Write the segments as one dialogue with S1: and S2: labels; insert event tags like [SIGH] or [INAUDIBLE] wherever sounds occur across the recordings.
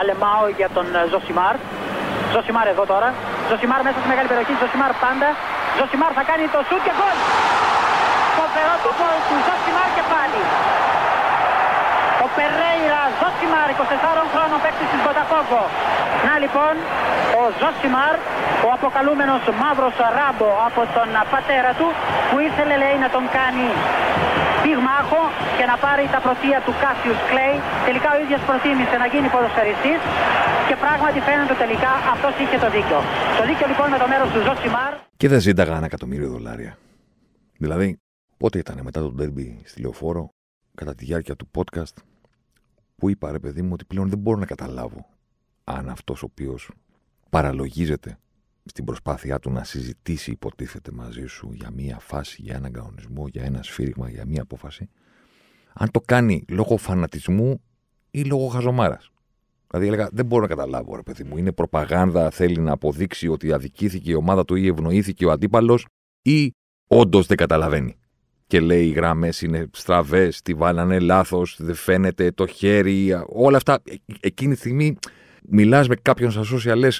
S1: ...αλεμάω για τον ε, Ζωσιμάρ. Ζωσιμάρ εδώ τώρα. Ζωσιμάρ μέσα στη μεγάλη περιοχή. Ζωσιμάρ πάντα. Ζωσιμάρ θα κάνει το σουτ και γκολ. Φοβερό το γκολ του Ζωσιμάρ και πάλι. Ο Περέιρα Ζωσιμάρ, 24 χρονο παίκτη τη βοτακοβο Να λοιπόν, ο Ζωσιμάρ, ο αποκαλούμενος μαύρος ράμπο από τον πατέρα του, που ήθελε λέει να τον κάνει πυγμάχο και να πάρει τα προτεία του Κάσιους Κλέη. Τελικά ο ίδιος προτίμησε να γίνει ποδοσφαιριστής και πράγματι φαίνεται τελικά αυτός είχε το δίκιο. Το δίκιο λοιπόν με το μέρος του Ζωσιμάρ. Και δεν ζήταγα ένα εκατομμύριο δολάρια. Δηλαδή, πότε ήταν μετά το τέρμπι στη Λεωφόρο, κατά τη διάρκεια του podcast, που είπα ρε παιδί μου ότι πλέον δεν μπορώ να καταλάβω αν αυτός ο οποίος παραλογίζεται στην προσπάθειά του να συζητήσει υποτίθεται μαζί σου για μία φάση, για έναν κανονισμό, για ένα σφύριγμα, για μία απόφαση, αν το κάνει λόγω φανατισμού ή λόγω χαζομάρας. Δηλαδή έλεγα, δεν μπορώ να καταλάβω, ρε παιδί μου. Είναι προπαγάνδα, θέλει να αποδείξει ότι αδικήθηκε η ομάδα του ή ευνοήθηκε ο ο αντίπαλος, ή όντως δεν καταλαβαίνει. Και λέει: Οι γραμμές είναι στραβές, τη βάλανε λάθος, δεν φαίνεται το χέρι, όλα αυτά. Ε, εκείνη τη στιγμή μιλάς με κάποιον στα social,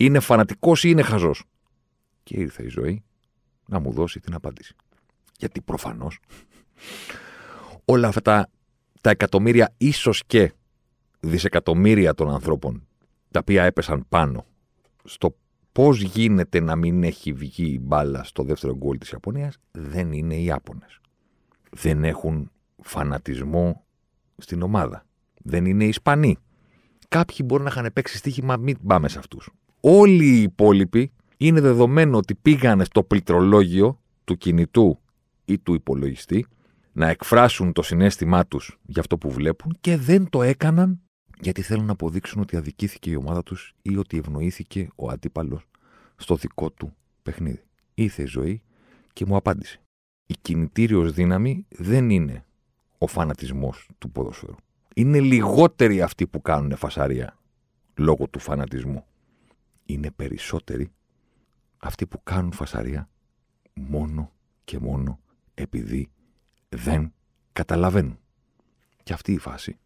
S1: είναι φανατικός ή είναι χαζός. Και ήρθε η ζωή να μου δώσει την απάντηση. Γιατί προφανώς όλα αυτά τα, εκατομμύρια, ίσως και δισεκατομμύρια των ανθρώπων, τα οποία έπεσαν πάνω στο πώς γίνεται να μην έχει βγει η μπάλα στο δεύτερο γκολ της Ιαπωνίας, δεν είναι οι Ιάπωνες. Δεν έχουν φανατισμό στην ομάδα. Δεν είναι οι Ισπανοί. Κάποιοι μπορεί να είχαν παίξει στοίχημα, μην πάμε σε αυτούς. Όλοι οι υπόλοιποι είναι δεδομένο ότι πήγανε στο πληκτρολόγιο του κινητού ή του υπολογιστή να εκφράσουν το συνέστημά τους για αυτό που βλέπουν και δεν το έκαναν γιατί θέλουν να αποδείξουν ότι αδικήθηκε η ομάδα τους ή ότι ευνοήθηκε ο αντίπαλος στο δικό του παιχνίδι. Ήθε η ζωή και μου απάντησε. Η κινητήριος δύναμη δεν είναι ο φανατισμός του ποδοσφαίρου. Είναι λιγότεροι αυτοί που κάνουν φασαρία λόγω του φανατισμού είναι περισσότεροι αυτοί που κάνουν φασαρία μόνο και μόνο επειδή δεν καταλαβαίνουν. Και αυτή η φάση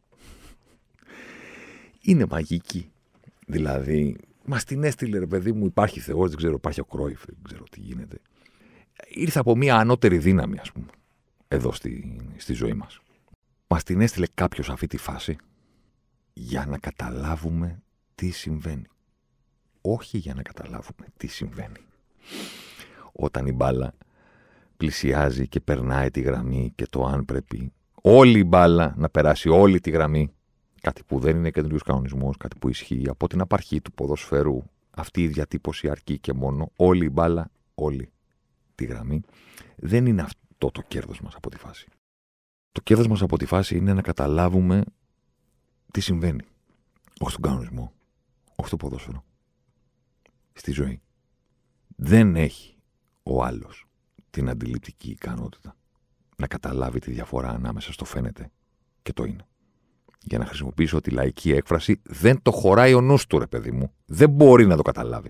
S1: είναι μαγική. Δηλαδή, μας την έστειλε ρε παιδί μου, υπάρχει Θεός, δεν ξέρω, υπάρχει ο δεν ξέρω τι γίνεται. Ήρθε από μια ανώτερη δύναμη, ας πούμε, εδώ στη, στη ζωή μας. Μας την έστειλε κάποιος αυτή τη φάση για να καταλάβουμε τι συμβαίνει όχι για να καταλάβουμε τι συμβαίνει. Όταν η μπάλα πλησιάζει και περνάει τη γραμμή και το αν πρέπει όλη η μπάλα να περάσει όλη τη γραμμή, κάτι που δεν είναι κεντρικό κανονισμό, κάτι που ισχύει από την απαρχή του ποδοσφαίρου, αυτή η διατύπωση αρκεί και μόνο όλη η μπάλα, όλη τη γραμμή, δεν είναι αυτό το κέρδος μας από τη φάση. Το κέρδος μας από τη φάση είναι να καταλάβουμε τι συμβαίνει. Όχι τον κανονισμό, όχι στο ποδόσφαιρο στη ζωή. Δεν έχει ο άλλος την αντιληπτική ικανότητα να καταλάβει τη διαφορά ανάμεσα στο φαίνεται και το είναι. Για να χρησιμοποιήσω τη λαϊκή έκφραση, δεν το χωράει ο νους του, ρε παιδί μου. Δεν μπορεί να το καταλάβει.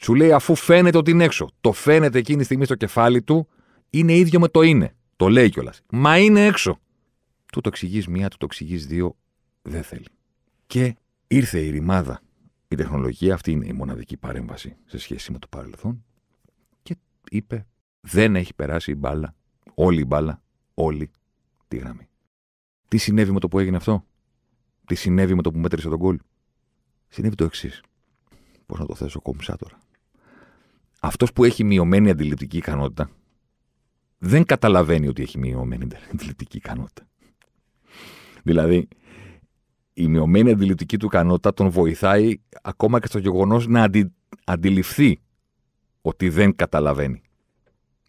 S1: Σου λέει αφού φαίνεται ότι είναι έξω. Το φαίνεται εκείνη τη στιγμή στο κεφάλι του είναι ίδιο με το είναι. Το λέει κιόλας. Μα είναι έξω. Του το εξηγείς μία, του το εξηγείς δύο. Δεν θέλει. Και ήρθε η ρημάδα η τεχνολογία αυτή είναι η μοναδική παρέμβαση σε σχέση με το παρελθόν. Και είπε, δεν έχει περάσει η μπάλα, όλη η μπάλα, όλη τη γραμμή. Τι συνέβη με το που έγινε αυτό, τι συνέβη με το που μέτρησε τον κόλ. Συνέβη το εξής. Πώς να το θέσω κόμψα τώρα. Αυτός που έχει μειωμένη αντιληπτική ικανότητα δεν καταλαβαίνει ότι έχει μειωμένη αντιληπτική ικανότητα. Δηλαδή, η μειωμένη αντιληπτική του ικανότητα τον βοηθάει ακόμα και στο γεγονός να αντι, αντιληφθεί ότι δεν καταλαβαίνει.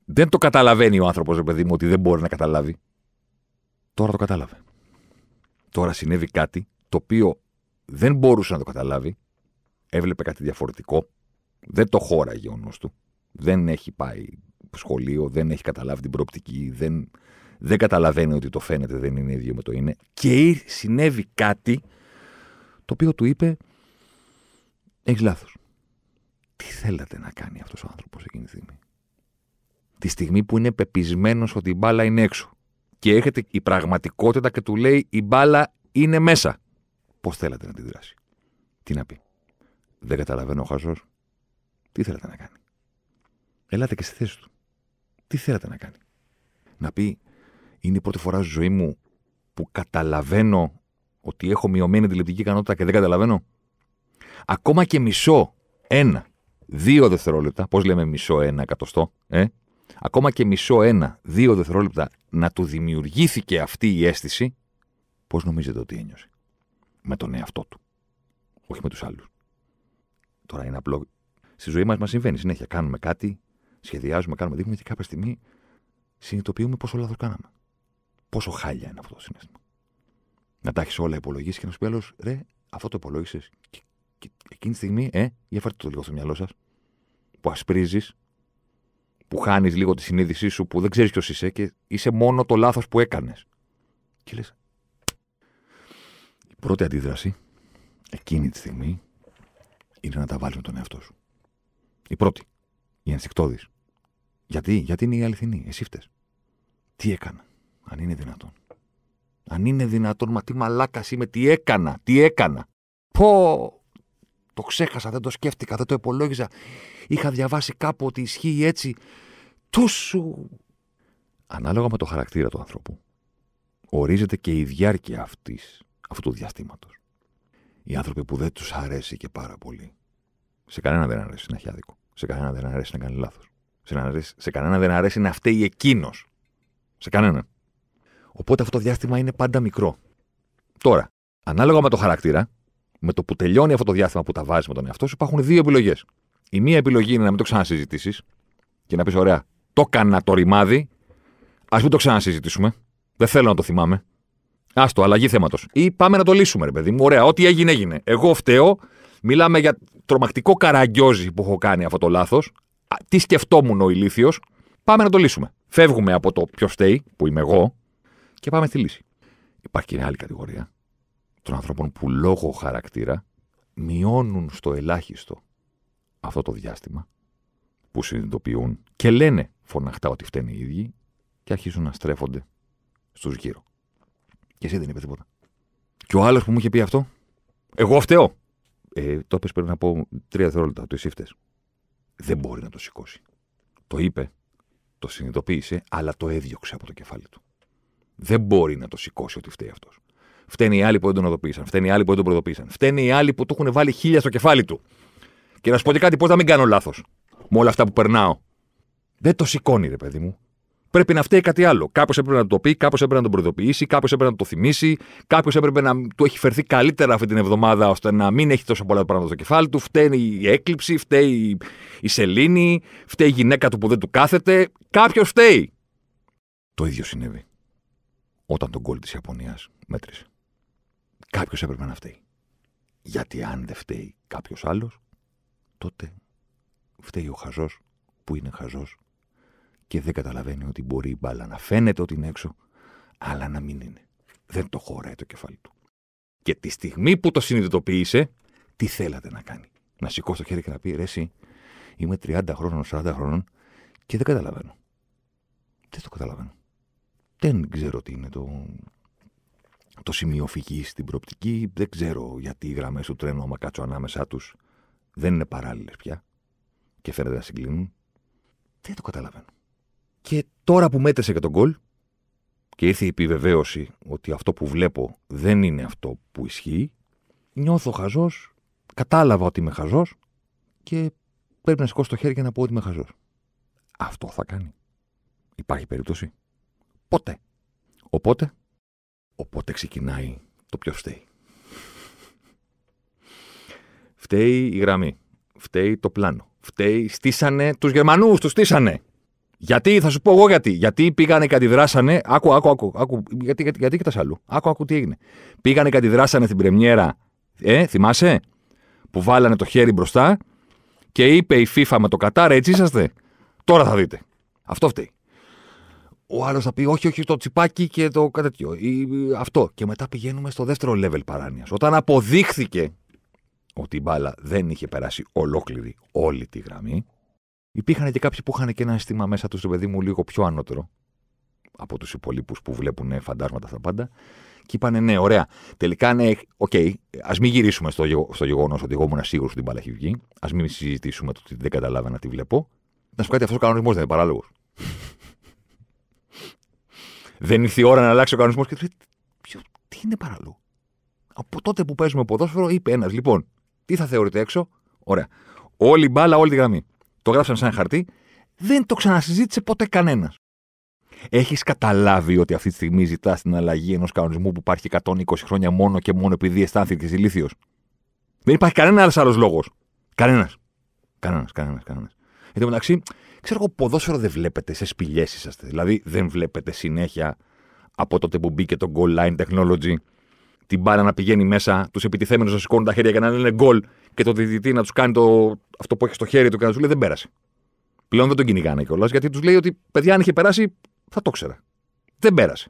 S1: Δεν το καταλαβαίνει ο άνθρωπος, ρε παιδί μου, ότι δεν μπορεί να καταλάβει. Τώρα το κατάλαβε. Τώρα συνέβη κάτι το οποίο δεν μπορούσε να το καταλάβει. Έβλεπε κάτι διαφορετικό. Δεν το χώραγε ο του. Δεν έχει πάει σχολείο, δεν έχει καταλάβει την προοπτική, δεν δεν καταλαβαίνει ότι το φαίνεται δεν είναι ίδιο με το είναι. Και συνέβη κάτι το οποίο του είπε έχεις λάθος. Τι θέλατε να κάνει αυτός ο άνθρωπος εκείνη τη στιγμή. Τη στιγμή που είναι πεπισμένος ότι η μπάλα είναι έξω. Και έχετε η πραγματικότητα και του λέει η μπάλα είναι μέσα. Πώς θέλατε να τη δράσει. Τι να πει. Δεν καταλαβαίνω ο Χαζός. Τι θέλατε να κάνει. Ελάτε και στη θέση του. Τι θέλατε να κάνει. Να πει είναι η πρώτη φορά στη ζωή μου που καταλαβαίνω ότι έχω μειωμένη αντιληπτική ικανότητα και δεν καταλαβαίνω. Ακόμα και μισό, ένα, δύο δευτερόλεπτα, πώς λέμε μισό ένα εκατοστό, ε? ακόμα και μισό ένα, δύο δευτερόλεπτα να του δημιουργήθηκε αυτή η αίσθηση, πώς νομίζετε ότι ένιωσε. Με τον εαυτό του. Όχι με τους άλλους. Τώρα είναι απλό. Στη ζωή μας μας συμβαίνει συνέχεια. Κάνουμε κάτι, σχεδιάζουμε, κάνουμε, δείχνουμε και κάποια στιγμή συνειδητοποιούμε πόσο λάθος κάναμε. Πόσο χάλια είναι αυτό το συνέστημα. Να τα έχεις όλα υπολογίσει και να σου πει άλλος, ρε, αυτό το υπολόγισες. Και, εκείνη τη στιγμή, ε, για φέρτε το λίγο στο μυαλό σας. Που ασπρίζεις, που χάνεις λίγο τη συνείδησή σου, που δεν ξέρεις ποιος είσαι και είσαι μόνο το λάθος που έκανες. Και λες. Η πρώτη αντίδραση, εκείνη τη στιγμή, είναι να τα βάλεις με τον εαυτό σου. Η πρώτη. Η ενστικτόδη. Γιατί, γιατί είναι η αληθινή. Εσύ φταίς. Τι έκανα. Αν είναι δυνατόν. Αν είναι δυνατόν, μα τι μαλάκας είμαι, τι έκανα, τι έκανα. Πω! Το ξέχασα, δεν το σκέφτηκα, δεν το υπολόγιζα. Είχα διαβάσει κάπου ότι ισχύει έτσι. Του σου! Ανάλογα με το χαρακτήρα του ανθρώπου, ορίζεται και η διάρκεια αυτής, αυτού του διαστήματος. Οι άνθρωποι που δεν τους αρέσει και πάρα πολύ. Σε κανένα δεν αρέσει να έχει άδικο. Σε κανένα δεν αρέσει να κάνει λάθος. Σε, σε κανένα δεν αρέσει να φταίει εκείνος. Σε κανέναν. Οπότε αυτό το διάστημα είναι πάντα μικρό. Τώρα, ανάλογα με το χαρακτήρα, με το που τελειώνει αυτό το διάστημα που τα βάζεις με τον εαυτό σου, υπάρχουν δύο επιλογές. Η μία επιλογή είναι να μην το ξανασυζητήσεις και να πεις: Ωραία, το έκανα το ρημάδι, ας μην το ξανασυζητήσουμε. Δεν θέλω να το θυμάμαι. Άστο, αλλαγή θέματος. Ή πάμε να το λύσουμε, ρε παιδί μου. Ωραία, ό,τι έγινε, έγινε. Εγώ φταίω. Μιλάμε για τρομακτικό καραγκιόζι που έχω κάνει αυτό το λάθος. Τι σκεφτόμουν ο ηλίθιος. Πάμε να το λύσουμε. Φεύγουμε από το ποιος φταίει, που είμαι εγώ, και πάμε στη λύση. Υπάρχει και μια άλλη κατηγορία των ανθρώπων που λόγω χαρακτήρα μειώνουν στο ελάχιστο αυτό το διάστημα που συνειδητοποιούν και λένε φωναχτά ότι φταίνουν οι ίδιοι και αρχίζουν να στρέφονται στους γύρω. Και εσύ δεν είπες τίποτα. Και ο άλλος που μου είχε πει αυτό, εγώ φταίω. Ε, το είπες πριν από τρία δευτερόλεπτα, το εσύ φταίς. Δεν μπορεί να το σηκώσει. Το είπε, το συνειδητοποίησε, αλλά το έδιωξε από το κεφάλι του. Δεν μπορεί να το σηκώσει ότι φταίει αυτός. Φταίνει οι άλλοι που δεν τον οδοποίησαν. Φταίνει οι άλλοι που δεν τον προειδοποίησαν. Φταίνει οι άλλοι που του έχουν βάλει χίλια στο κεφάλι του. Και να σου πω και κάτι, πώς να μην κάνω λάθος με όλα αυτά που περνάω. Δεν το σηκώνει, ρε παιδί μου. Πρέπει να φταίει κάτι άλλο. Κάποιο έπρεπε να το πει, κάποιο έπρεπε να τον προειδοποιήσει, κάποιο έπρεπε να το θυμίσει, κάποιο έπρεπε να του έχει φερθεί καλύτερα αυτή την εβδομάδα ώστε να μην έχει τόσο πολλά πράγματα στο κεφάλι του. φταίνει η έκλειψη, φταίει η σελήνη, φταίει η γυναίκα του που δεν του κάθεται. Κάποιος φταίει. Το ίδιο συνέβη όταν τον κόλ της Ιαπωνίας μέτρησε. Κάποιος έπρεπε να φταίει. Γιατί αν δεν φταίει κάποιος άλλος, τότε φταίει ο χαζός που είναι χαζός και δεν καταλαβαίνει ότι μπορεί η μπάλα να φαίνεται ότι είναι έξω, αλλά να μην είναι. Δεν το χωράει το κεφάλι του. Και τη στιγμή που το συνειδητοποίησε, τι θέλατε να κάνει. Να σηκώσει το χέρι και να πει: Ρε, εσύ, είμαι 30 χρόνων, 40 χρόνων και δεν καταλαβαίνω. Δεν το καταλαβαίνω δεν ξέρω τι είναι το, το σημείο φυγής στην προοπτική. Δεν ξέρω γιατί οι γραμμές του τρένου, άμα κάτσω ανάμεσά τους, δεν είναι παράλληλες πια και φαίνεται να συγκλίνουν. Δεν το καταλαβαίνω. Και τώρα που μέτρησε για τον κολ και ήρθε η επιβεβαίωση ότι αυτό που βλέπω δεν είναι αυτό που ισχύει, νιώθω χαζός, κατάλαβα ότι είμαι χαζός και πρέπει να σηκώσω το χέρι για να πω ότι είμαι χαζός. Αυτό θα κάνει. Υπάρχει περίπτωση. Πότε. Οπότε. Οπότε ξεκινάει το ποιος φταίει. Φταίει η γραμμή. Φταίει το πλάνο. Φταίει, στήσανε τους Γερμανούς, τους στήσανε. Γιατί, θα σου πω εγώ γιατί. Γιατί πήγανε και αντιδράσανε. Άκου, άκου, άκου. άκου γιατί, γιατί, γιατί κοιτάς αλλού. Άκου, άκου τι έγινε. Πήγανε και αντιδράσανε την Πρεμιέρα. Ε, θυμάσαι. Που βάλανε το χέρι μπροστά και είπε η FIFA με το Κατάρ, έτσι είσαστε. Τώρα θα δείτε. Αυτό φταίει ο άλλος θα πει: Όχι, όχι, το τσιπάκι και το τέτοιο. η μπάλα δεν είχε περάσει ολόκληρη όλη τη γραμμή, υπήρχαν και κάποιοι που είχαν και ένα αίσθημα μέσα τους, το παιδί μου, λίγο πιο ανώτερο από τους υπολείπους που βλέπουν φαντάσματα στα πάντα. Και είπαν, ναι, ωραία. Τελικά ναι, οκ, okay, ας μην γυρίσουμε στο, στο γεγονός ότι εγώ ήμουν σίγουρος ότι η μπάλα έχει βγει. Ας μην συζητήσουμε το ότι δεν καταλάβαινα τι βλέπω. Να σου κάτι αυτός ο κανονισμός δεν είναι παράλογος δεν ήρθε η ώρα να αλλάξει ο κανονισμός. Και του λέει, τι είναι παραλού. Από τότε που παίζουμε ποδόσφαιρο, είπε ένας, λοιπόν, τι θα θεωρείτε έξω. Ωραία. Όλη η μπάλα, όλη τη γραμμή. Το γράψαν σαν χαρτί. Δεν το ξανασυζήτησε ποτέ κανένας. Έχεις καταλάβει ότι αυτή τη στιγμή ζητάς την αλλαγή ενός κανονισμού που υπάρχει 120 χρόνια μόνο και μόνο επειδή αισθάνθηκες ηλίθιος. Δεν υπάρχει κανένας άλλος λόγος. Κανένας. Κανένας, κανένας, κανένας. Εν τω μεταξύ, ξέρω εγώ, ποδόσφαιρο δεν βλέπετε σε σπηλιές είσαστε. Δηλαδή, δεν βλέπετε συνέχεια από τότε που μπήκε το goal line technology την μπάλα να πηγαίνει μέσα, τους επιτιθέμενους να σηκώνουν τα χέρια και να λένε goal και το διδυτή να τους κάνει το, αυτό που έχει στο χέρι του και να τους λέει δεν πέρασε. Πλέον δεν τον κυνηγάνε κιόλας γιατί τους λέει ότι παιδιά αν είχε περάσει θα το ξέρα. Δεν πέρασε.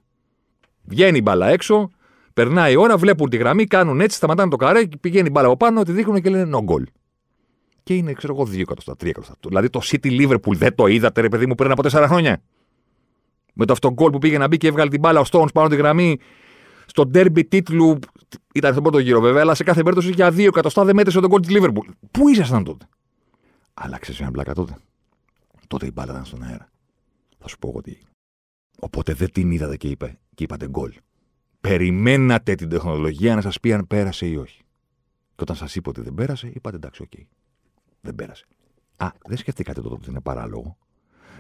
S1: Βγαίνει η μπάλα έξω, περνάει η ώρα, βλέπουν τη γραμμή, κάνουν έτσι, σταματάνε το καρέ, πηγαίνει η μπάλα από πάνω, τη δείχνουν και λένε no goal και είναι, ξέρω εγώ, 2 εκατοστά, 3 εκατοστά. Δηλαδή το City Liverpool δεν το είδατε, ρε παιδί μου, πριν από 4 χρόνια. Με το γκολ που πήγε να μπει και έβγαλε την μπάλα ο Stones πάνω τη γραμμή. Στο ντέρμπι τίτλου. Ήταν στον πρώτο γύρο βέβαια, αλλά σε κάθε περίπτωση για 2 εκατοστά δεν μέτρησε τον γκολ της Liverpool. Πού ήσασταν τότε. Άλλαξε μια μπλάκα τότε. Τότε η μπάλα ήταν στον αέρα. Θα σου πω εγώ τι. Οπότε δεν την είδατε και, είπε, και είπατε γκολ. Περιμένατε την τεχνολογία να σας πει αν πέρασε ή όχι. Και όταν σας είπε ότι δεν πέρασε, είπατε εντάξει, οκ. Δεν πέρασε. Α, δεν σκεφτήκατε τότε ότι είναι παράλογο.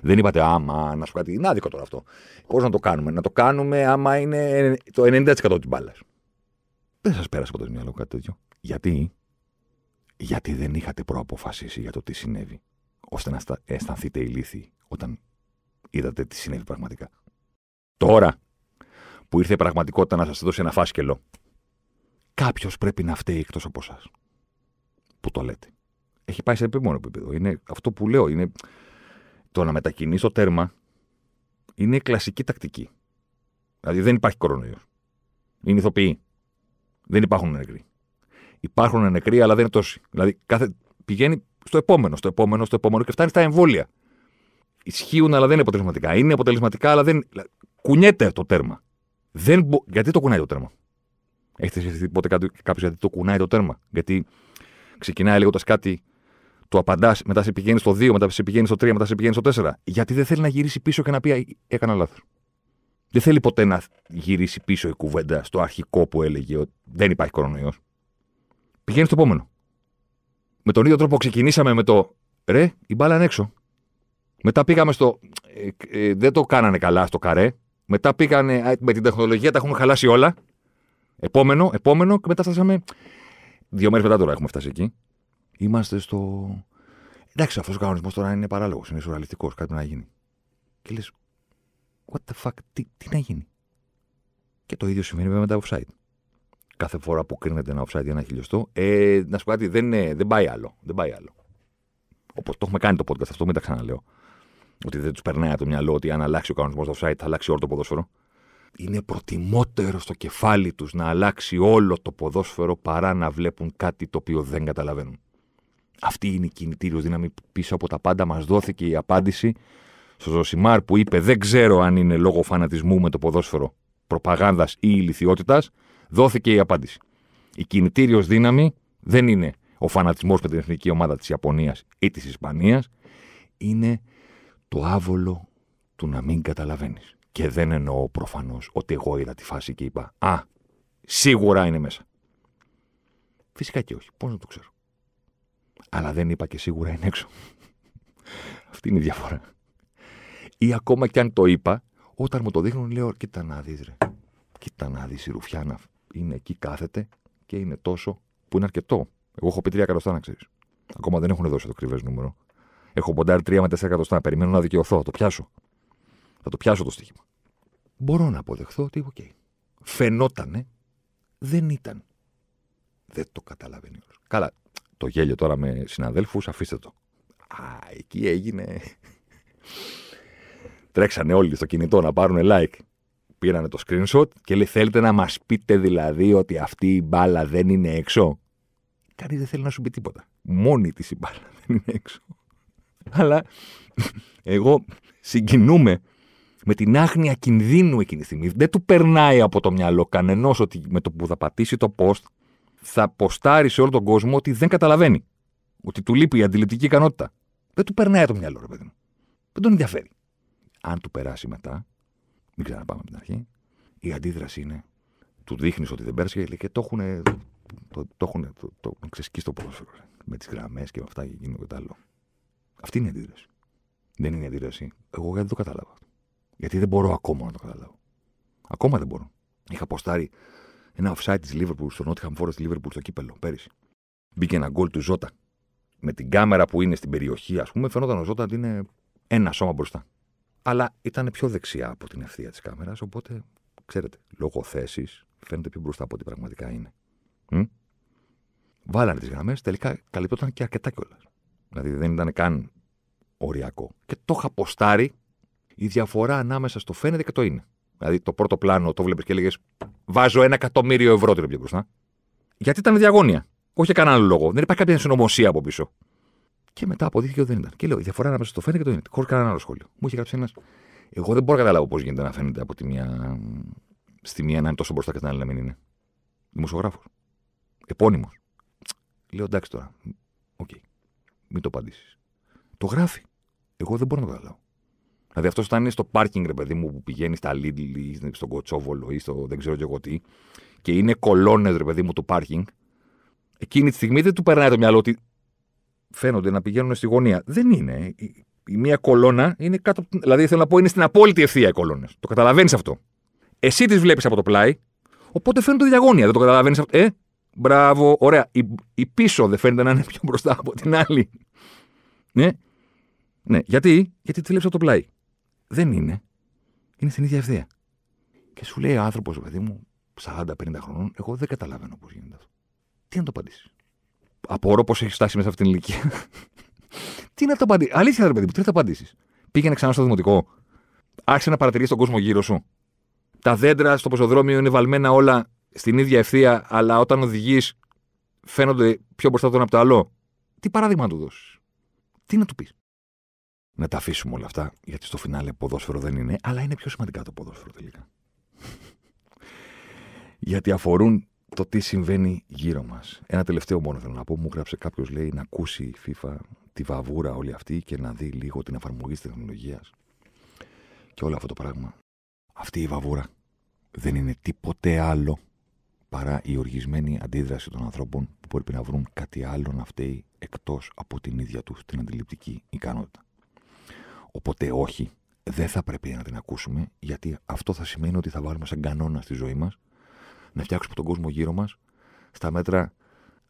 S1: Δεν είπατε άμα να σου κάτι. Είναι άδικο τώρα αυτό. Πώς να το κάνουμε. Να το κάνουμε άμα είναι το 90% της μπάλας. Δεν σας πέρασε το μυαλό κάτι τέτοιο. Γιατί? Γιατί δεν είχατε προαποφασίσει για το τι συνέβη, ώστε να αισθανθείτε ηλίθιοι όταν είδατε τι συνέβη πραγματικά. Τώρα που ήρθε η πραγματικότητα να σας δώσει ένα φάσκελο, κάποιος πρέπει να φταίει εκτός από εσάς. Που το λέτε έχει πάει σε επίμονο επίπεδο. Είναι αυτό που λέω. Είναι το να μετακινεί το τέρμα είναι κλασική τακτική. Δηλαδή δεν υπάρχει κορονοϊός. Είναι ηθοποιοί. Δεν υπάρχουν νεκροί. Υπάρχουν νεκροί, αλλά δεν είναι τόσοι. Δηλαδή κάθε... πηγαίνει στο επόμενο, στο επόμενο, στο επόμενο και φτάνει στα εμβόλια. Ισχύουν, αλλά δεν είναι αποτελεσματικά. Είναι αποτελεσματικά, αλλά δεν. Κουνιέται το τέρμα. Δεν μπο... Γιατί το κουνάει το τέρμα. Έχετε σκεφτεί ποτέ κάποιος γιατί το κουνάει το τέρμα. Γιατί ξεκινάει λέγοντας κάτι του απαντάς, μετά σε πηγαίνεις στο 2, μετά σε πηγαίνεις στο 3, μετά σε πηγαίνεις στο 4. Γιατί δεν θέλει να γυρίσει πίσω και να πει Έκανα λάθος. Δεν θέλει ποτέ να γυρίσει πίσω η κουβέντα στο αρχικό που έλεγε ότι δεν υπάρχει κορονοϊός. Πηγαίνεις στο επόμενο. Με τον ίδιο τρόπο ξεκινήσαμε με το ρε, η μπάλα είναι έξω. Μετά πήγαμε στο. Ε, ε δεν το κάνανε καλά στο καρέ. Μετά πήγανε. Με την τεχνολογία τα έχουμε χαλάσει όλα. Επόμενο, επόμενο και μετά φτάσαμε. Δύο μέρες μετά τώρα έχουμε φτάσει εκεί. Είμαστε στο. Εντάξει, αυτός ο κανονισμός τώρα είναι παράλογος, είναι σουραλιστικό, κάτι να γίνει. Και λες, what the fuck, τι, τι να γίνει. Και το ίδιο συμβαίνει με τα offside. Κάθε φορά που κρίνεται ένα offside ένα χιλιοστό, ε, να σου πω κάτι, δεν, ε, δεν πάει άλλο. Δεν άλλο. Όπως το έχουμε κάνει το podcast αυτό, μην τα ξαναλέω. Ότι δεν τους περνάει από το μυαλό ότι αν αλλάξει ο κανονισμός του offside θα αλλάξει όλο το ποδόσφαιρο. Είναι προτιμότερο στο κεφάλι τους να αλλάξει όλο το ποδόσφαιρο παρά να βλέπουν κάτι το οποίο δεν καταλαβαίνουν. Αυτή είναι η κινητήριος δύναμη πίσω από τα πάντα. Μας δόθηκε η απάντηση στο Ζωσιμάρ που είπε: Δεν ξέρω αν είναι λόγω φανατισμού με το ποδόσφαιρο, προπαγάνδας ή ηλικιότητας. Δόθηκε η απάντηση. Η κινητήριος δύναμη δεν είναι ο φανατισμός με την εθνική ομάδα της Ιαπωνίας ή της Ισπανίας. Είναι το άβολο του να μην καταλαβαίνεις. Και δεν εννοώ προφανώς ότι εγώ είδα τη φάση και είπα Α, σίγουρα είναι μέσα. Φυσικά και όχι. Πώς να το ξέρω αλλά δεν είπα και σίγουρα είναι έξω. [LAUGHS] Αυτή είναι η διαφορά. Ή ακόμα κι αν το είπα, όταν μου το δείχνουν, λέω: Κοίτα να δεις, ρε. Κοίτα να δεις η Ρουφιάνα. Είναι εκεί, κάθεται και είναι τόσο που είναι αρκετό. Εγώ έχω πει τρία εκατοστά, να ξέρεις. Ακόμα δεν έχουν δώσει το ακριβές νούμερο. Έχω ποντάρει τρία με τέσσερα εκατοστά. Περιμένω να δικαιωθώ, θα το πιάσω. Θα το πιάσω το στοίχημα. Μπορώ να αποδεχθώ ότι, οκ. Φαινότανε, δεν ήταν. Δεν το καταλαβαίνει Καλά, το γέλιο τώρα με συναδέλφους, αφήστε το. Α, εκεί έγινε. Τρέξανε όλοι στο κινητό να πάρουν like. Πήρανε το screenshot και λέει θέλετε να μας πείτε δηλαδή ότι αυτή η μπάλα δεν είναι έξω. Κανείς δεν θέλει να σου πει τίποτα. Μόνη της η μπάλα [LAUGHS] δεν είναι έξω. Αλλά εγώ συγκινούμε με την άγνοια κινδύνου εκείνη τη στιγμή. Δεν του περνάει από το μυαλό κανενός ότι με το που θα πατήσει το post θα ποστάρει σε όλο τον κόσμο ότι δεν καταλαβαίνει. Ότι του λείπει η αντιληπτική ικανότητα. Δεν του περνάει το μυαλό, ρε παιδί μου. Δεν τον ενδιαφέρει. Αν του περάσει μετά, μην ξαναπάμε από την αρχή, η αντίδραση είναι. Του δείχνεις ότι δεν πέρασε και το έχουν. Το, το, έχουν, το, το, ξεσκίσει το Με τις γραμμές και με αυτά και εκείνο και άλλο. Αυτή είναι η αντίδραση. Δεν είναι η αντίδραση. Εγώ γιατί δεν το κατάλαβα. Γιατί δεν μπορώ ακόμα να το καταλάβω. Ακόμα δεν μπορώ. Είχα ποστάρει ένα offside της Λίβερπουλ στο Νότιχαμ Φόρο τη Λίβερπουλ στο κύπελο πέρυσι. Μπήκε ένα γκολ του Ζώτα. Με την κάμερα που είναι στην περιοχή, ας πούμε, φαινόταν ο Ζώτα ότι είναι ένα σώμα μπροστά. Αλλά ήταν πιο δεξιά από την ευθεία της κάμερας, οπότε ξέρετε, λόγω θέσης φαίνεται πιο μπροστά από ό,τι πραγματικά είναι. Μ? Βάλανε τις γραμμές, τελικά καλυπτόταν και αρκετά κιόλας. Δηλαδή δεν ήταν καν οριακό. Και το είχα ποστάρει η διαφορά ανάμεσα στο φαίνεται και το είναι. Δηλαδή το πρώτο πλάνο το βλέπεις και έλεγες Βάζω ένα εκατομμύριο ευρώ την μπροστά. Γιατί ήταν διαγώνια. Όχι για κανέναν λόγο. Δεν υπάρχει κάποια συνωμοσία από πίσω. Και μετά αποδείχθηκε ότι δεν ήταν. Και λέω: Η διαφορά ανάμεσα στο φαίνεται και το είναι. Χωρίς κανένα άλλο σχόλιο. Μου είχε γράψει ένας. Εγώ δεν μπορώ να καταλάβω πώς γίνεται να φαίνεται από τη μία. Στη μία να είναι τόσο μπροστά και την άλλη να μην είναι. Δημοσιογράφος. Επώνυμος. Λέω εντάξει τώρα. Οκ. Okay. Μην το απαντήσεις. Το γράφει. Εγώ δεν μπορώ να το καταλάβω. Δηλαδή αυτός όταν είναι στο πάρκινγκ, ρε παιδί μου, που πηγαίνει στα Λίτλ ή στον Κοτσόβολο ή στο δεν ξέρω και εγώ τι, και είναι κολόνες, ρε παιδί μου, το πάρκινγκ, εκείνη τη στιγμή δεν του περνάει το μυαλό ότι φαίνονται να πηγαίνουν στη γωνία. Δεν είναι. Η μία κολόνα είναι κάτω. Δηλαδή θέλω να πω είναι στην απόλυτη ευθεία οι κολόνες. Το καταλαβαίνεις αυτό. Εσύ τις βλέπεις από το πλάι, οπότε φαίνονται διαγώνια. Δεν το καταλαβαίνεις αυτό. Ε, μπράβο, ωραία. Η, πίσω δεν φαίνεται να είναι πιο μπροστά από την άλλη. Ναι. Ναι, γιατί, γιατί τη βλέπεις από το πλάι. Δεν είναι. Είναι στην ίδια ευθεία. Και σου λέει ο άνθρωπος, παιδί μου, 40-50 χρονών, εγώ δεν καταλαβαίνω πώς γίνεται αυτό. Τι να το απαντήσεις. Απορώ πώς έχεις φτάσει μέσα αυτήν την ηλικία. [LAUGHS] τι να το απαντήσεις. Αλήθεια, ρε παιδί μου, τι να το απαντήσεις. Πήγαινε ξανά στο δημοτικό. Άρχισε να παρατηρείς τον κόσμο γύρω σου. Τα δέντρα στο ποσοδρόμιο είναι βαλμένα όλα στην ίδια ευθεία, αλλά όταν οδηγείς φαίνονται πιο μπροστά το ένα από το άλλο. Τι παράδειγμα να του δώσεις. Τι να του πεις να τα αφήσουμε όλα αυτά, γιατί στο φινάλε ποδόσφαιρο δεν είναι, αλλά είναι πιο σημαντικά το ποδόσφαιρο τελικά. γιατί αφορούν το τι συμβαίνει γύρω μας. Ένα τελευταίο μόνο θέλω να πω. Μου γράψε κάποιος, λέει, να ακούσει η FIFA τη βαβούρα όλη αυτή και να δει λίγο την εφαρμογή της τεχνολογίας και όλο αυτό το πράγμα. Αυτή η βαβούρα δεν είναι τίποτε άλλο παρά η οργισμένη αντίδραση των ανθρώπων που πρέπει να βρουν κάτι άλλο να φταίει εκτός από την ίδια τους την αντιληπτική ικανότητα. Οπότε όχι, δεν θα πρέπει να την ακούσουμε, γιατί αυτό θα σημαίνει ότι θα βάλουμε σαν κανόνα στη ζωή μας να φτιάξουμε τον κόσμο γύρω μας στα μέτρα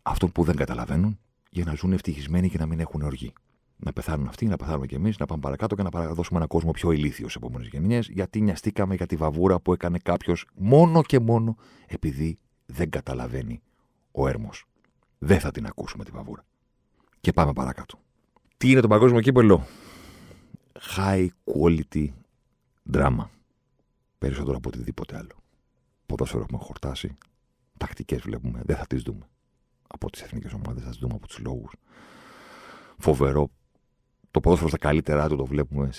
S1: αυτών που δεν καταλαβαίνουν για να ζουν ευτυχισμένοι και να μην έχουν οργή. Να πεθάνουν αυτοί, να πεθάνουμε κι εμείς, να πάμε παρακάτω και να παραδώσουμε έναν κόσμο πιο ηλίθιο σε επόμενες γενιές, γιατί νοιαστήκαμε για τη βαβούρα που έκανε κάποιος μόνο και μόνο επειδή δεν καταλαβαίνει ο έρμος. Δεν θα την ακούσουμε τη βαβούρα. Και πάμε παρακάτω. Τι είναι το παγκόσμιο κύπελο, high quality drama Περισσότερο από οτιδήποτε άλλο. Ποδόσφαιρο έχουμε χορτάσει. Τακτικές βλέπουμε. Δεν θα τις δούμε. Από τις εθνικές ομάδες, θα τις δούμε από τους λόγους. Φοβερό. Το ποδόσφαιρο στα καλύτερά του το βλέπουμε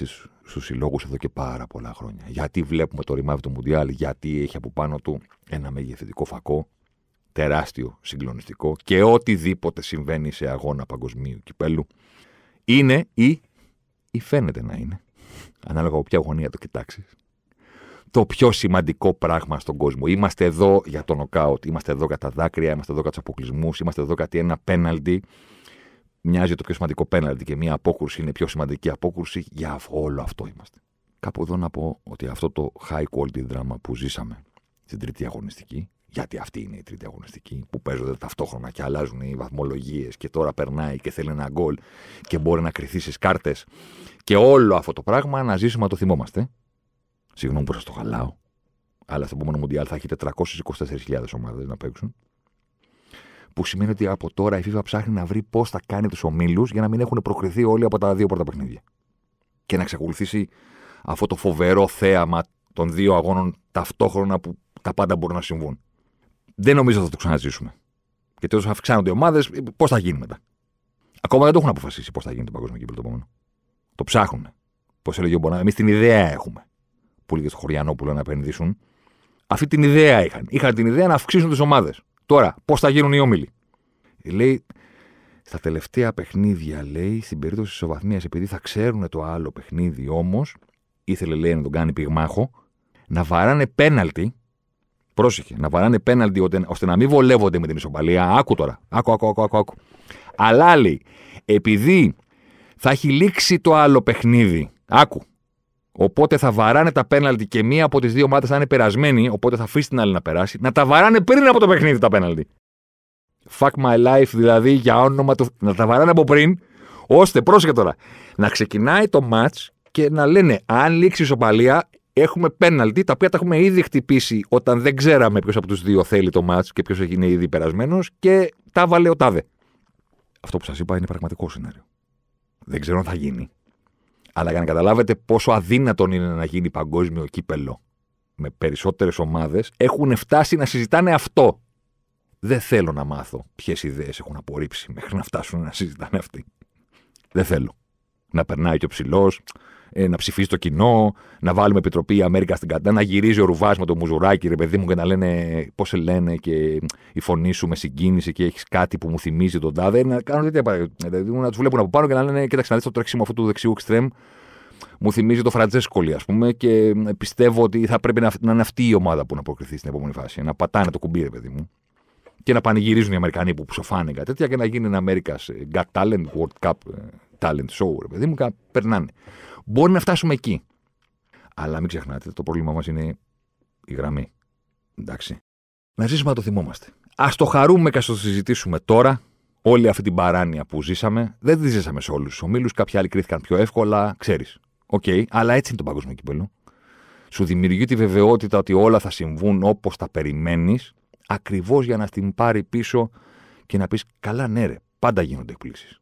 S1: στους συλλόγους εδώ και πάρα πολλά χρόνια. Γιατί βλέπουμε το ρημάδι του Μουντιάλ, γιατί έχει από πάνω του ένα μεγεθυντικό φακό τεράστιο, συγκλονιστικό και οτιδήποτε συμβαίνει σε αγώνα παγκοσμίου κυπέλου είναι η ή φαίνεται να είναι, ανάλογα από ποια γωνία το κοιτάξεις, το πιο σημαντικό πράγμα στον κόσμο. Είμαστε εδώ για το νοκάουτ, είμαστε εδώ για τα δάκρυα, είμαστε εδώ για τους αποκλεισμούς, είμαστε εδώ κάτι ένα πέναλτι. Μοιάζει το πιο σημαντικό πέναλτι και μια απόκρουση είναι πιο σημαντική απόκρουση. Για όλο αυτό είμαστε. Κάπου εδώ να πω ότι αυτό το high quality drama που ζήσαμε στην τρίτη αγωνιστική γιατί αυτή είναι η τρίτη αγωνιστική που παίζονται ταυτόχρονα και αλλάζουν οι βαθμολογίες και τώρα περνάει και θέλει ένα γκολ και μπορεί να κρυθεί στις κάρτες. Και όλο αυτό το πράγμα να ζήσουμε να το θυμόμαστε. Συγγνώμη που σας το χαλάω, αλλά στο επόμενο Μουντιάλ θα έχει 424.000 ομάδες να παίξουν. Που σημαίνει ότι από τώρα η FIFA ψάχνει να βρει πώς θα κάνει τους ομίλους για να μην έχουν προκριθεί όλοι από τα δύο πρώτα παιχνίδια. Και να εξακολουθήσει αυτό το φοβερό θέαμα των δύο αγώνων ταυτόχρονα που τα πάντα μπορούν να συμβούν δεν νομίζω ότι θα το ξαναζήσουμε. Γιατί όσο αυξάνονται οι ομάδες, πώς θα γίνει μετά. Ακόμα δεν το έχουν αποφασίσει πώς θα γίνει το παγκόσμιο κύπελο το επόμενο. Το ψάχνουν. Πώς έλεγε ο εμείς την ιδέα έχουμε. Που λέγε στο Χωριανόπουλο να επενδύσουν. Αυτή την ιδέα είχαν. Είχαν την ιδέα να αυξήσουν τις ομάδες. Τώρα, πώς θα γίνουν οι όμιλοι. Λέει, στα τελευταία παιχνίδια, λέει, στην περίπτωση της ισοβαθμία, επειδή θα ξέρουν το άλλο παιχνίδι όμως, ήθελε λέει να τον κάνει πυγμάχο, να βαράνε πέναλτι Πρόσεχε, να βαράνε πέναλτι ώστε να μην βολεύονται με την ισοπαλία. Άκου τώρα. Άκου, άκου, άκου, άκου. Αλλά άλλοι, επειδή θα έχει λήξει το άλλο παιχνίδι. Άκου. Οπότε θα βαράνε τα πέναλτι και μία από τις δύο ομάδες θα είναι περασμένη, οπότε θα αφήσει την άλλη να περάσει. Να τα βαράνε πριν από το παιχνίδι τα πέναλτι. Fuck my life, δηλαδή για όνομα του. Να τα βαράνε από πριν, ώστε, πρόσεχε τώρα, να ξεκινάει το match και να λένε αν λήξει η ισοπαλία, έχουμε πέναλτι τα οποία τα έχουμε ήδη χτυπήσει όταν δεν ξέραμε ποιος από τους δύο θέλει το μάτ και ποιος έγινε ήδη περασμένος και τα βάλε ο τάδε. Αυτό που σας είπα είναι πραγματικό σενάριο. Δεν ξέρω αν θα γίνει. Αλλά για να καταλάβετε πόσο αδύνατον είναι να γίνει παγκόσμιο κύπελο με περισσότερες ομάδες, έχουν φτάσει να συζητάνε αυτό. Δεν θέλω να μάθω ποιες ιδέες έχουν απορρίψει μέχρι να φτάσουν να συζητάνε αυτοί. Δεν θέλω. Να περνάει και ο ψηλός, ε, να ψηφίζει το κοινό, να βάλουμε επιτροπή η Αμέρικα στην κατά, να γυρίζει ο Ρουβάς με το μουζουράκι, ρε παιδί μου, και να λένε πώς σε λένε και η φωνή σου με συγκίνηση και έχεις κάτι που μου θυμίζει τον τάδε. Ε, να κάνουν τέτοια ε, να τους βλέπουν από πάνω και να λένε, κοίταξε να δεις το τρέξιμο αυτού του δεξιού εξτρέμ. Μου θυμίζει το Φραντζέσκολη, ας πούμε, και ε, πιστεύω ότι θα πρέπει να, να είναι αυτή η ομάδα που να προκριθεί στην επόμενη φάση. Να πατάνε το κουμπί, ρε παιδί μου και να πανηγυρίζουν οι Αμερικανοί που ψοφάνε κάτι τέτοια και να γίνει ένα America's Got Talent World Cup talent show, ρε παιδί μου, περνάνε. Μπορεί να φτάσουμε εκεί. Αλλά μην ξεχνάτε, το πρόβλημά μας είναι η γραμμή. Εντάξει. Να ζήσουμε να το θυμόμαστε. Ας το χαρούμε και ας το συζητήσουμε τώρα. Όλη αυτή την παράνοια που ζήσαμε, δεν τη ζήσαμε σε όλους τους ομίλους. Κάποιοι άλλοι κρίθηκαν πιο εύκολα, ξέρεις. Οκ, okay, αλλά έτσι είναι το παγκόσμιο κύπελο. Σου δημιουργεί τη βεβαιότητα ότι όλα θα συμβούν όπως τα περιμένεις, ακριβώς για να την πάρει πίσω και να πεις: Καλά, ναι, ρε, πάντα γίνονται εκπλήσεις.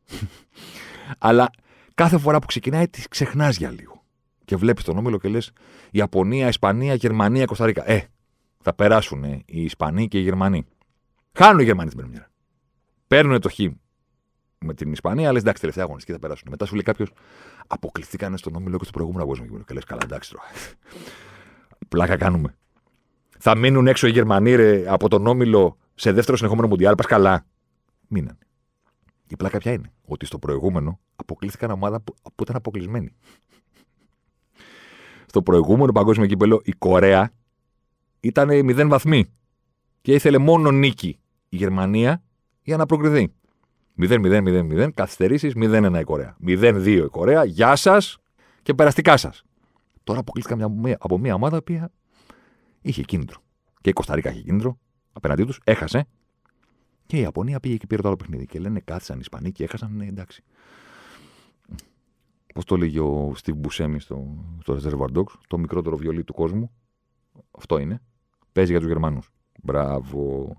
S1: Αλλά κάθε φορά που ξεκινάει, τη ξεχνάς για λίγο. Και βλέπεις τον όμιλο και λες Ιαπωνία, Ισπανία, Γερμανία, Κωνσταντίνα. Ε, θα περάσουν ε, οι Ισπανοί και οι Γερμανοί. Χάνουν οι Γερμανοί την πρεμιέρα. Παίρνουν το χ με την Ισπανία, λες εντάξει, τελευταία και θα περάσουν. Μετά σου λέει κάποιος Αποκλειστήκαν στον όμιλο και στο προηγούμενο αγωνιστικό. Και λες καλά, εντάξει τώρα. Πλάκα κάνουμε. Θα μείνουν έξω οι Γερμανοί ρε, από τον όμιλο σε δεύτερο συνεχόμενο μουντιάλ. Πας καλά. Μείναν. Η πλάκα ποια είναι ότι στο προηγούμενο αποκλείστηκαν ομάδα που, που ήταν αποκλεισμένη. στο προηγούμενο παγκόσμιο κύπελο η Κορέα ήταν 0 βαθμοί και ήθελε μόνο νίκη η Γερμανία για να προκριθεί. 0-0-0-0, καθυστερήσει 0-1 η Κορέα. 0-2 η Κορέα, γεια σας και περαστικά σας. Τώρα αποκλείστηκα από μια ομάδα που είχε κίνητρο. Και η Κωνσταντίνα είχε κίνητρο απέναντί τους, έχασε και η Ιαπωνία πήγε και πήρε το άλλο παιχνίδι. Και λένε κάθισαν οι Ισπανοί και έχασαν. Ναι, εντάξει. Πώς το λέγει ο Στίβ Μπουσέμι στο, στο Reservoir Dogs, το μικρότερο βιολί του κόσμου. Αυτό είναι. Παίζει για τους Γερμανούς. Μπράβο.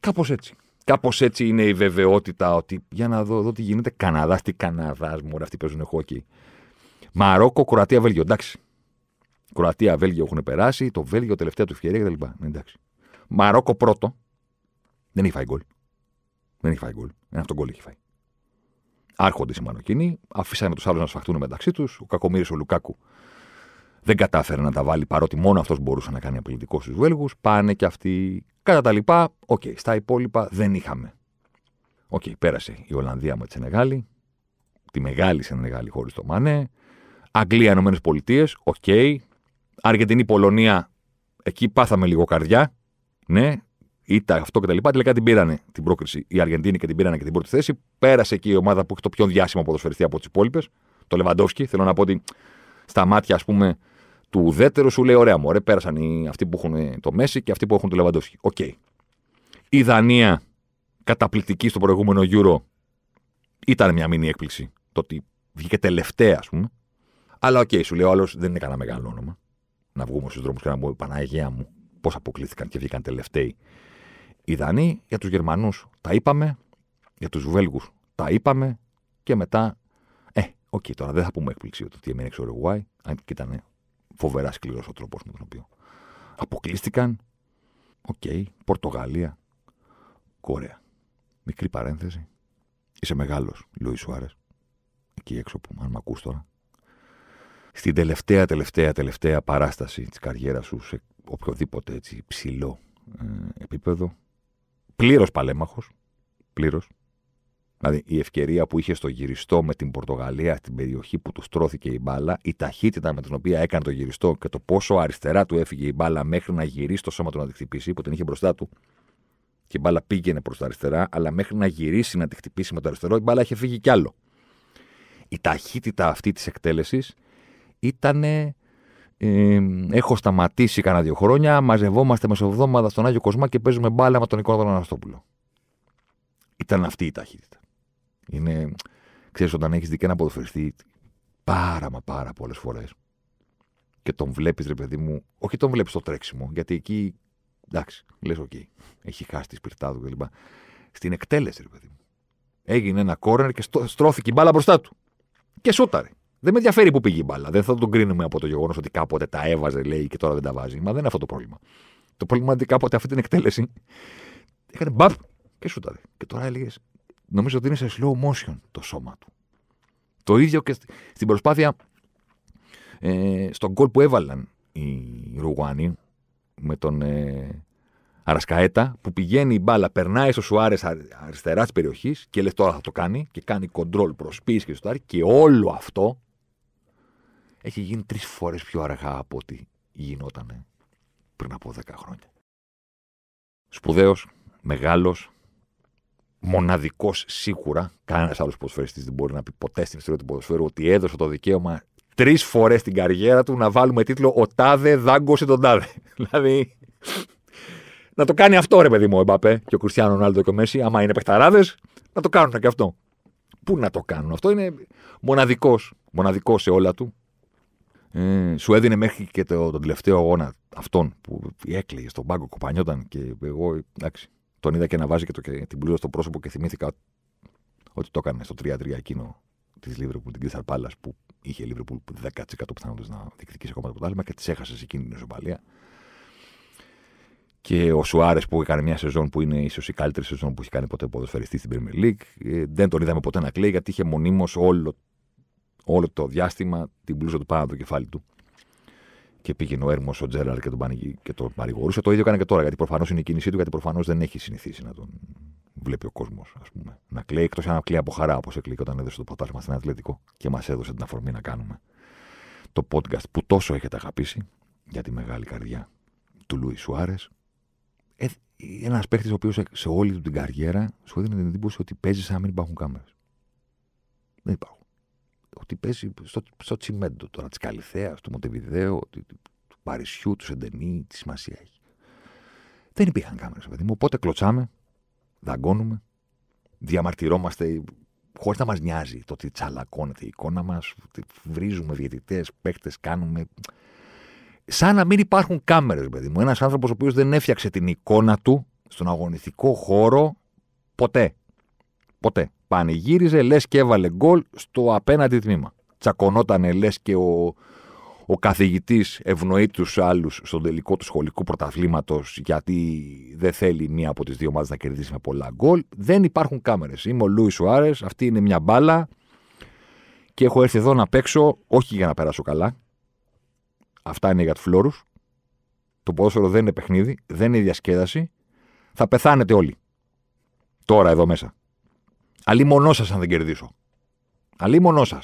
S1: Κάπως έτσι. Κάπως έτσι είναι η βεβαιότητα ότι για να δω, δω τι γίνεται. Καναδάς, τι Καναδάς μου, αυτοί παίζουν χόκι. Μαρόκο, Κροατία, Βέλγιο. Εντάξει. Κροατία, Βέλγιο έχουν περάσει. Το Βέλγιο τελευταία του ευκαιρία κτλ. Μαρόκο πρώτο. Δεν έχει φάει γκολ. Δεν έχει φάει γκολ. Ένα αυτό γκολ έχει φάει. Άρχονται οι μανοκίνοι, αφήσανε τους άλλους να σφαχτούν μεταξύ τους. Ο Κακομήρη ο Λουκάκου δεν κατάφερε να τα βάλει παρότι μόνο αυτός μπορούσε να κάνει απολυτικό στους Βέλγους. Πάνε και αυτοί. Κατά τα λοιπά, οκ, okay, στα υπόλοιπα δεν είχαμε. Οκ, πέρασε η Ολλανδία με τη Σενεγάλη. Τη μεγάλη Σενεγάλη χωρίς το Μανέ. Αγγλία, Ηνωμένες Πολιτείες. Οκ. Αργεντινή, Πολωνία. Εκεί πάθαμε λίγο καρδιά. Ναι, ήττα, αυτό κτλ. Τελικά την πήρανε την πρόκριση Η Αργεντίνη και την πήρανε και την πρώτη θέση. Πέρασε και η ομάδα που έχει το πιο διάσημο ποδοσφαιριστή από τις υπόλοιπες, το Λεβαντόφσκι. Θέλω να πω ότι στα μάτια, ας πούμε, του ουδέτερου σου λέει: Ωραία, μωρέ, πέρασαν οι, αυτοί που έχουν το Μέση και αυτοί που έχουν το Λεβαντόφσκι. Οκ. Okay. Η Δανία καταπληκτική στο προηγούμενο Euro ήταν μια μήνυ έκπληξη. Το ότι βγήκε τελευταία, ας πούμε. Αλλά οκ, okay, σου λέει ο άλλος δεν είναι κανένα μεγάλο όνομα. Να βγούμε στους δρόμους και να πούμε Παναγία μου, πώς αποκλήθηκαν και βγήκαν τελευταίοι οι Δανείοι για τους Γερμανούς τα είπαμε, για τους Βέλγους τα είπαμε και μετά. Ε, οκ, τώρα δεν θα πούμε έκπληξη ότι τι έμεινε εξ αν και ήταν φοβερά σκληρός ο τρόπος με τον οποίο αποκλείστηκαν. Οκ, Πορτογαλία, Κόρεα. Μικρή παρένθεση. Είσαι μεγάλος, Λουίς Σουάρες. Εκεί έξω που, αν με ακούς τώρα. Στην τελευταία, τελευταία, τελευταία παράσταση της καριέρας σου σε οποιοδήποτε ψηλό ε, επίπεδο, πλήρως παλέμαχος. Πλήρως. Δηλαδή η ευκαιρία που είχε στο γυριστό με την Πορτογαλία στην περιοχή που του στρώθηκε η μπάλα, η ταχύτητα με την οποία έκανε το γυριστό και το πόσο αριστερά του έφυγε η μπάλα μέχρι να γυρίσει το σώμα του να τη χτυπήσει, που την είχε μπροστά του. Και η μπάλα πήγαινε προς τα αριστερά, αλλά μέχρι να γυρίσει να τη χτυπήσει με το αριστερό, η μπάλα είχε φύγει κι άλλο. Η ταχύτητα αυτή της εκτέλεσης ήταν ε, έχω σταματήσει κανένα δύο χρόνια. Μαζευόμαστε μεσοβδόμαδα στον Άγιο Κοσμά και παίζουμε μπάλα με τον Νικόλα Αναστόπουλο. Ήταν αυτή η ταχύτητα. Είναι, ξέρεις, όταν έχεις δει και ένα πάρα μα πάρα πολλές φορές και τον βλέπεις, ρε παιδί μου, όχι τον βλέπεις το τρέξιμο, γιατί εκεί εντάξει, λες, οκ, okay, έχει χάσει τη σπιρτά του κλπ. Στην εκτέλεση, ρε παιδί μου. Έγινε ένα κόρνερ και στρώθηκε η μπάλα μπροστά του. Και σούταρε. Δεν με ενδιαφέρει που πήγε η μπάλα. Δεν θα τον κρίνουμε από το γεγονός ότι κάποτε τα έβαζε, λέει, και τώρα δεν τα βάζει. Μα δεν είναι αυτό το πρόβλημα. Το πρόβλημα είναι ότι κάποτε αυτή την εκτέλεση έκανε μπαπ και σου τα δει. Και τώρα έλεγες, νομίζω ότι είναι σε slow motion το σώμα του. Το ίδιο και στην προσπάθεια ε, στον κόλ που έβαλαν οι Ρουγουάνοι με τον ε, Αρασκαέτα που πηγαίνει η μπάλα, περνάει στο Σουάρες αριστερά της περιοχής και λες τώρα θα το κάνει και κάνει κοντρόλ προ και στο και όλο αυτό έχει γίνει τρεις φορές πιο αργά από ό,τι γινόταν πριν από δέκα χρόνια. Σπουδαίος, μεγάλος, μοναδικός σίγουρα. Κανένας άλλος ποδοσφαιριστής δεν μπορεί να πει ποτέ στην ιστορία του ποδοσφαίρου ότι έδωσε το δικαίωμα τρεις φορές στην καριέρα του να βάλουμε τίτλο Ο Τάδε δάγκωσε τον Τάδε. [LAUGHS] δηλαδή. να το κάνει αυτό ρε παιδί μου ο Εμπαπέ και ο Κριστιανό Ρονάλντο και ο Μέση. Άμα είναι παιχταράδες, να το κάνουν και αυτό. Πού να το κάνουν. Αυτό είναι μοναδικός. Μοναδικός σε όλα του. Ε, σου έδινε μέχρι και το, τον τελευταίο αγώνα αυτόν που έκλαιγε στον πάγκο, κοπανιόταν και εγώ εντάξει, τον είδα και να βάζει και, το, και την πλούδα στο πρόσωπο και θυμήθηκα ότι το έκανε στο 3-3 εκείνο της Λίβρεπουλ, την Κρίσταρ Πάλα που είχε η που 10% πιθανότητες να διεκδικήσει ακόμα το πρωτάθλημα και τη έχασε σε εκείνη την ισοπαλία. Και ο Σουάρες που έκανε μια σεζόν που είναι ίσως η καλύτερη σεζόν που έχει κάνει ποτέ ποδοσφαιριστής στην Premier League. Ε, δεν τον είδαμε ποτέ να κλαίει γιατί είχε μονίμως όλο όλο το διάστημα την πλούσια του πάνω από το κεφάλι του. Και πήγαινε ο έρμος ο Τζέραλ και τον, πανηγύ, και τον παρηγορούσε. Το ίδιο έκανε και τώρα, γιατί προφανώς είναι η κίνησή του, γιατί προφανώς δεν έχει συνηθίσει να τον βλέπει ο κόσμος, ας πούμε. Να κλαίει, εκτός αν κλαίει από χαρά, όπως έκλαιγε όταν έδωσε το ποτάσμα στην Αθλητικό και μας έδωσε την αφορμή να κάνουμε το podcast που τόσο έχετε αγαπήσει για τη μεγάλη καρδιά του Λουίς Σουάρες. Ε, Ένας παίχτης ο οποίος σε όλη του την καριέρα σου έδινε την εντύπωση ότι παίζει σαν να μην υπάρχουν κάμερες. Δεν υπάρχουν ότι παίζει στο, στο τσιμέντο τώρα της Καλιθέα, του Μοντεβιδέου, του, του Παρισιού, του Σεντενή, τι σημασία έχει. Δεν υπήρχαν κάμερες, παιδί μου. Οπότε κλωτσάμε, δαγκώνουμε, διαμαρτυρόμαστε χωρίς να μας νοιάζει το ότι τσαλακώνεται η εικόνα μας, βρίζουμε διαιτητές, παίχτε, κάνουμε. Σαν να μην υπάρχουν κάμερες, παιδί μου. Ένας άνθρωπος ο οποίος δεν έφτιαξε την εικόνα του στον αγωνιστικό χώρο ποτέ. Ποτέ πανηγύριζε λες και έβαλε γκολ στο απέναντι τμήμα. Τσακωνότανε λες και ο, ο καθηγητής ευνοεί τους άλλους στον τελικό του σχολικού πρωταθλήματος, γιατί δεν θέλει μία από τις δύο ομάδες να κερδίσει με πολλά γκολ. Δεν υπάρχουν κάμερες. Είμαι ο Λούις Σουάρες, αυτή είναι μια μπάλα και έχω έρθει εδώ να παίξω όχι για να περάσω καλά. Αυτά είναι για τους φλόρους. Το ποδόσφαιρο δεν είναι παιχνίδι, δεν είναι διασκέδαση. Θα πεθάνετε όλοι. Τώρα εδώ μέσα. Αλλή μονό σας, αν δεν κερδίσω. Αλλή μονό σα.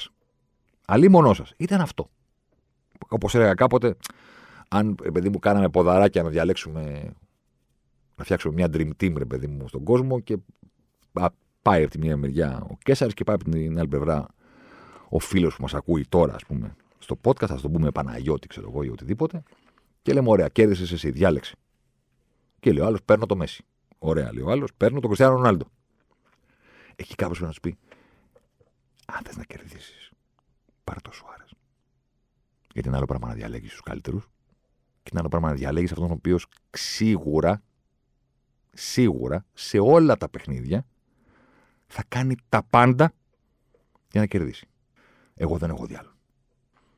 S1: Αλλή μονό σα. Ήταν αυτό. Όπως έλεγα κάποτε, αν ε, παιδί μου κάναμε ποδαράκια να διαλέξουμε. Να φτιάξουμε μια dream team, ρε παιδί μου, στον κόσμο και πάει από τη μία μεριά ο Κέσσαρη και πάει από την άλλη πλευρά ο φίλος που μας ακούει τώρα, ας πούμε, στο podcast, ας το πούμε Παναγιώτη, ξέρω εγώ ή οτιδήποτε. Και λέμε, ωραία, κέρδισες εσύ, διάλεξε. Και λέει ο άλλος, παίρνω το Μέση. Ωραία, λέει ο άλλος, παίρνω τον Κριστιανό Ρονάλντο. Έχει κάποιος να σου πει, αν θες να κερδίσεις, πάρε το Σουάρες. Γιατί είναι άλλο πράγμα να διαλέγεις τους καλύτερους, και είναι άλλο πράγμα να διαλέγεις αυτόν ο οποίος σίγουρα, σίγουρα σε όλα τα παιχνίδια θα κάνει τα πάντα για να κερδίσει. Εγώ δεν έχω διάλογο.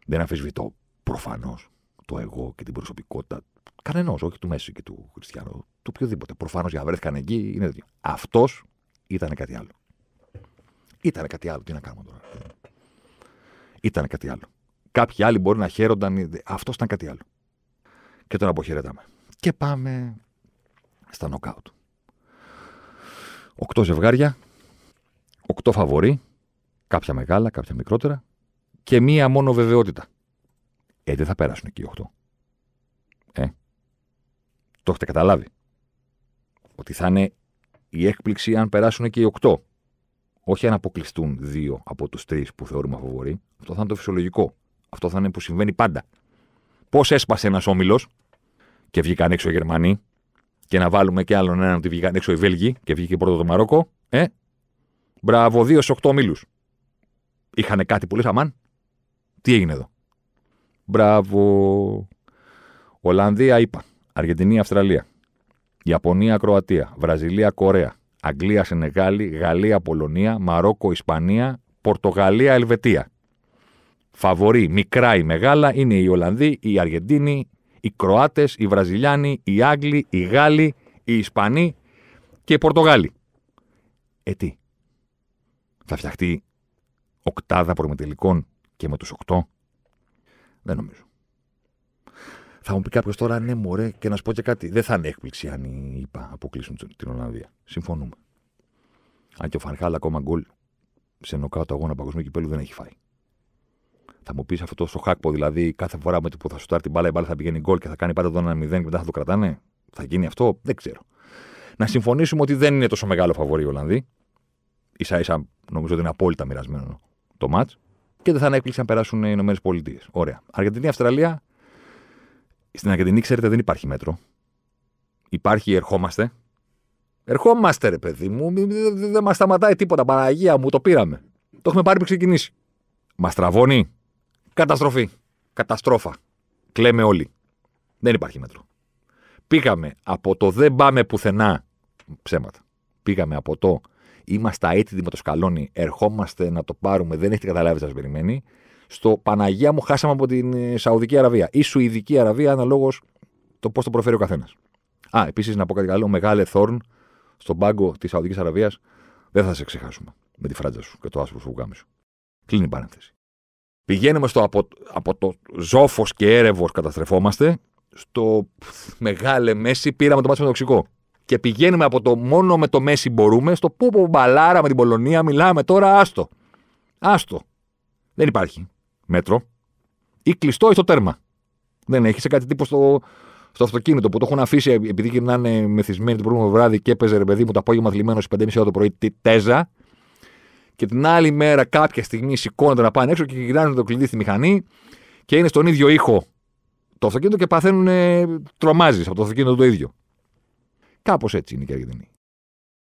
S1: Δεν αμφισβητώ προφανώς το εγώ και την προσωπικότητα κανενός, όχι του Μέση και του Χριστιανού, του οποιοδήποτε. Προφανώς για βρέθηκαν εκεί είναι δύο. Αυτό ήταν κάτι άλλο. Ήταν κάτι άλλο. Τι να κάνουμε τώρα. Ήταν κάτι άλλο. Κάποιοι άλλοι μπορεί να χαίρονταν. Αυτός ήταν κάτι άλλο. Και τον αποχαιρετάμε. Και πάμε στα νοκάουτ. Οκτώ ζευγάρια, οκτώ φαβορεί, κάποια μεγάλα, κάποια μικρότερα και μία μόνο βεβαιότητα. Ε, δεν θα περάσουν εκεί οι 8. Ε. Το έχετε καταλάβει. Ότι θα είναι η έκπληξη αν περάσουν και οι οκτώ όχι αν αποκλειστούν δύο από τους τρεις που θεωρούμε φοβοροί. Αυτό θα είναι το φυσιολογικό. Αυτό θα είναι που συμβαίνει πάντα. Πώς έσπασε ένας όμιλος και βγήκαν έξω οι Γερμανοί, και να βάλουμε και άλλον έναν ότι βγήκαν έξω οι Βέλγοι και βγήκε πρώτο το Μαρόκο. Ε, μπράβο, δύο σε οκτώ ομίλους. Είχαν κάτι που λες, αμάν, τι έγινε εδώ. Μπράβο. Ολλανδία, είπα. Αργεντινή, Αυστραλία. Ιαπωνία, Κροατία. Βραζιλία, Κορέα. Αγγλία, Σενεγάλη, Γαλλία, Πολωνία, Μαρόκο, Ισπανία, Πορτογαλία, Ελβετία. Φαβορεί μικρά ή μεγάλα, είναι οι Ολλανδοί, οι Αργεντίνοι, οι Κροάτες, οι Βραζιλιάνοι, οι Άγγλοι, οι Γάλλοι, οι Ισπανοί και οι Πορτογάλοι. Ε, τι. Θα φτιαχτεί οκτάδα προμετελικών και με τους οκτώ. Δεν νομίζω. Θα μου πει κάποιος τώρα, ναι, μωρέ, και να σου πω και κάτι. Δεν θα είναι έκπληξη αν οι ΙΠΑ αποκλείσουν την Ολλανδία. Συμφωνούμε. Αν και ο Φανχάλ ακόμα γκολ σε του αγώνα παγκοσμίου κυπέλου δεν έχει φάει. Θα μου πεις αυτό στο χάκπο, δηλαδή κάθε φορά με το που θα σου τάρει την μπάλα, η μπάλα θα πηγαίνει γκολ και θα κάνει πάντα τον 1-0 και μετά θα το κρατάνε. Θα γίνει αυτό, δεν ξέρω. Να συμφωνήσουμε ότι δεν είναι τόσο μεγάλο φαβορή οι Ολλανδοί. σα ίσα νομίζω ότι είναι απόλυτα μοιρασμένο το ματ. Και δεν θα είναι έκπληξη αν περάσουν οι Ηνωμένες Πολιτείες. Ωραία. Αργεντινή, Αυστραλία, στην Αργεντινή, ξέρετε, δεν υπάρχει μέτρο. Υπάρχει ερχόμαστε. Ερχόμαστε, ρε παιδί μου. Δεν μας σταματάει τίποτα. Παναγία μου, το πήραμε. Το έχουμε πάρει πριν ξεκινήσει. Μας τραβώνει. Καταστροφή. Καταστρόφα. Κλαίμε όλοι. Δεν υπάρχει μέτρο. Πήγαμε από το δεν πάμε πουθενά. Ψέματα. Πήγαμε από το είμαστε έτοιμοι με το σκαλόνι. Ερχόμαστε να το πάρουμε. Δεν έχετε καταλάβει σας περιμένει στο Παναγία μου χάσαμε από την ε, Σαουδική Αραβία ή Σουηδική Αραβία, αναλόγως το πώς το προφέρει ο καθένας. Α, επίσης να πω κάτι καλό. Μεγάλε Θόρν στον πάγκο της Σαουδικής Αραβίας δεν θα σε ξεχάσουμε με τη φράτζα σου και το άσπρο σου σου. Κλείνει η παρένθεση. Πηγαίνουμε στο από, το ζόφο και έρευος καταστρεφόμαστε. Στο μεγάλε μέση πήραμε το μάτι με τοξικό. Και πηγαίνουμε από το μόνο με το μέση μπορούμε στο πού μπαλάρα με την Πολωνία. Μιλάμε τώρα άστο. Άστο. Δεν υπάρχει μέτρο ή κλειστό ή στο τέρμα. Δεν έχει σε κάτι τύπο στο, στο αυτοκίνητο που το έχουν αφήσει επειδή γυρνάνε μεθυσμένοι το προηγούμενο βράδυ και έπαιζε ρε παιδί μου το απόγευμα θλιμμένο στις 5.30 το πρωί τη τέζα. Και την άλλη μέρα κάποια στιγμή σηκώνονται να πάνε έξω και γυρνάνε το κλειδί στη μηχανή και είναι στον ίδιο ήχο το αυτοκίνητο και παθαίνουν τρομάζεις από το αυτοκίνητο το ίδιο. Κάπως έτσι είναι και Αργεντινή.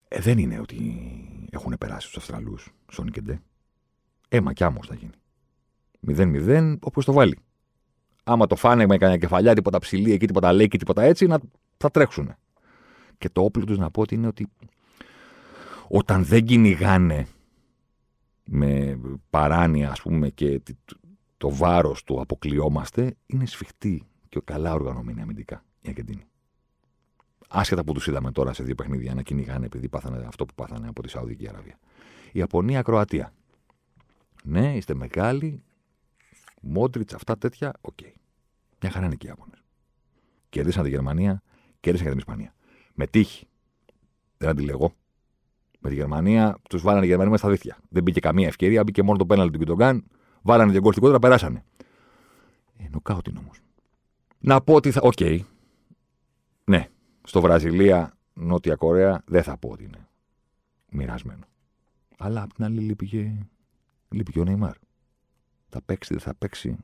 S1: Ε, δεν είναι ότι έχουν περάσει του Αυστραλού, Σόνικεντε. Έμα ε, κι θα γίνει. 0-0, όπως το βάλει. Άμα το φάνε με κανένα κεφαλιά, τίποτα ψηλή εκεί, τίποτα λέει και τίποτα έτσι, να, θα τρέξουν. Και το όπλο τους να πω ότι είναι ότι όταν δεν κυνηγάνε με παράνοια, ας πούμε, και το βάρος του αποκλειόμαστε, είναι σφιχτή και καλά οργανωμένη αμυντικά η Αργεντινή. Άσχετα που τους είδαμε τώρα σε δύο παιχνίδια να κυνηγάνε επειδή πάθανε αυτό που πάθανε από τη Σαουδική Αραβία. Η Ιαπωνία-Κροατία. Ναι, είστε μεγάλοι, Μόντριτ, αυτά τέτοια, οκ. Okay. Μια χαρά είναι και οι Ιάπωνες. Κερδίσαν τη Γερμανία, κέρδισαν και την Ισπανία. Με τύχη. Δεν αντιλεγώ. Με τη Γερμανία, τους βάλανε οι Γερμανοί μέσα στα δίθια. Δεν μπήκε καμία ευκαιρία, μπήκε μόνο το πέναλ του Κιντογκάν. Βάλανε την κόρη περάσανε. Ε, νοκάω την όμως. Να πω ότι θα. Οκ. Okay. Ναι. Στο Βραζιλία, Νότια Κορέα, δεν θα πω ότι είναι μοιρασμένο. Αλλά απ' την άλλη λείπει και, ο Νεϊμάρ. Θα παίξει, δεν θα παίξει.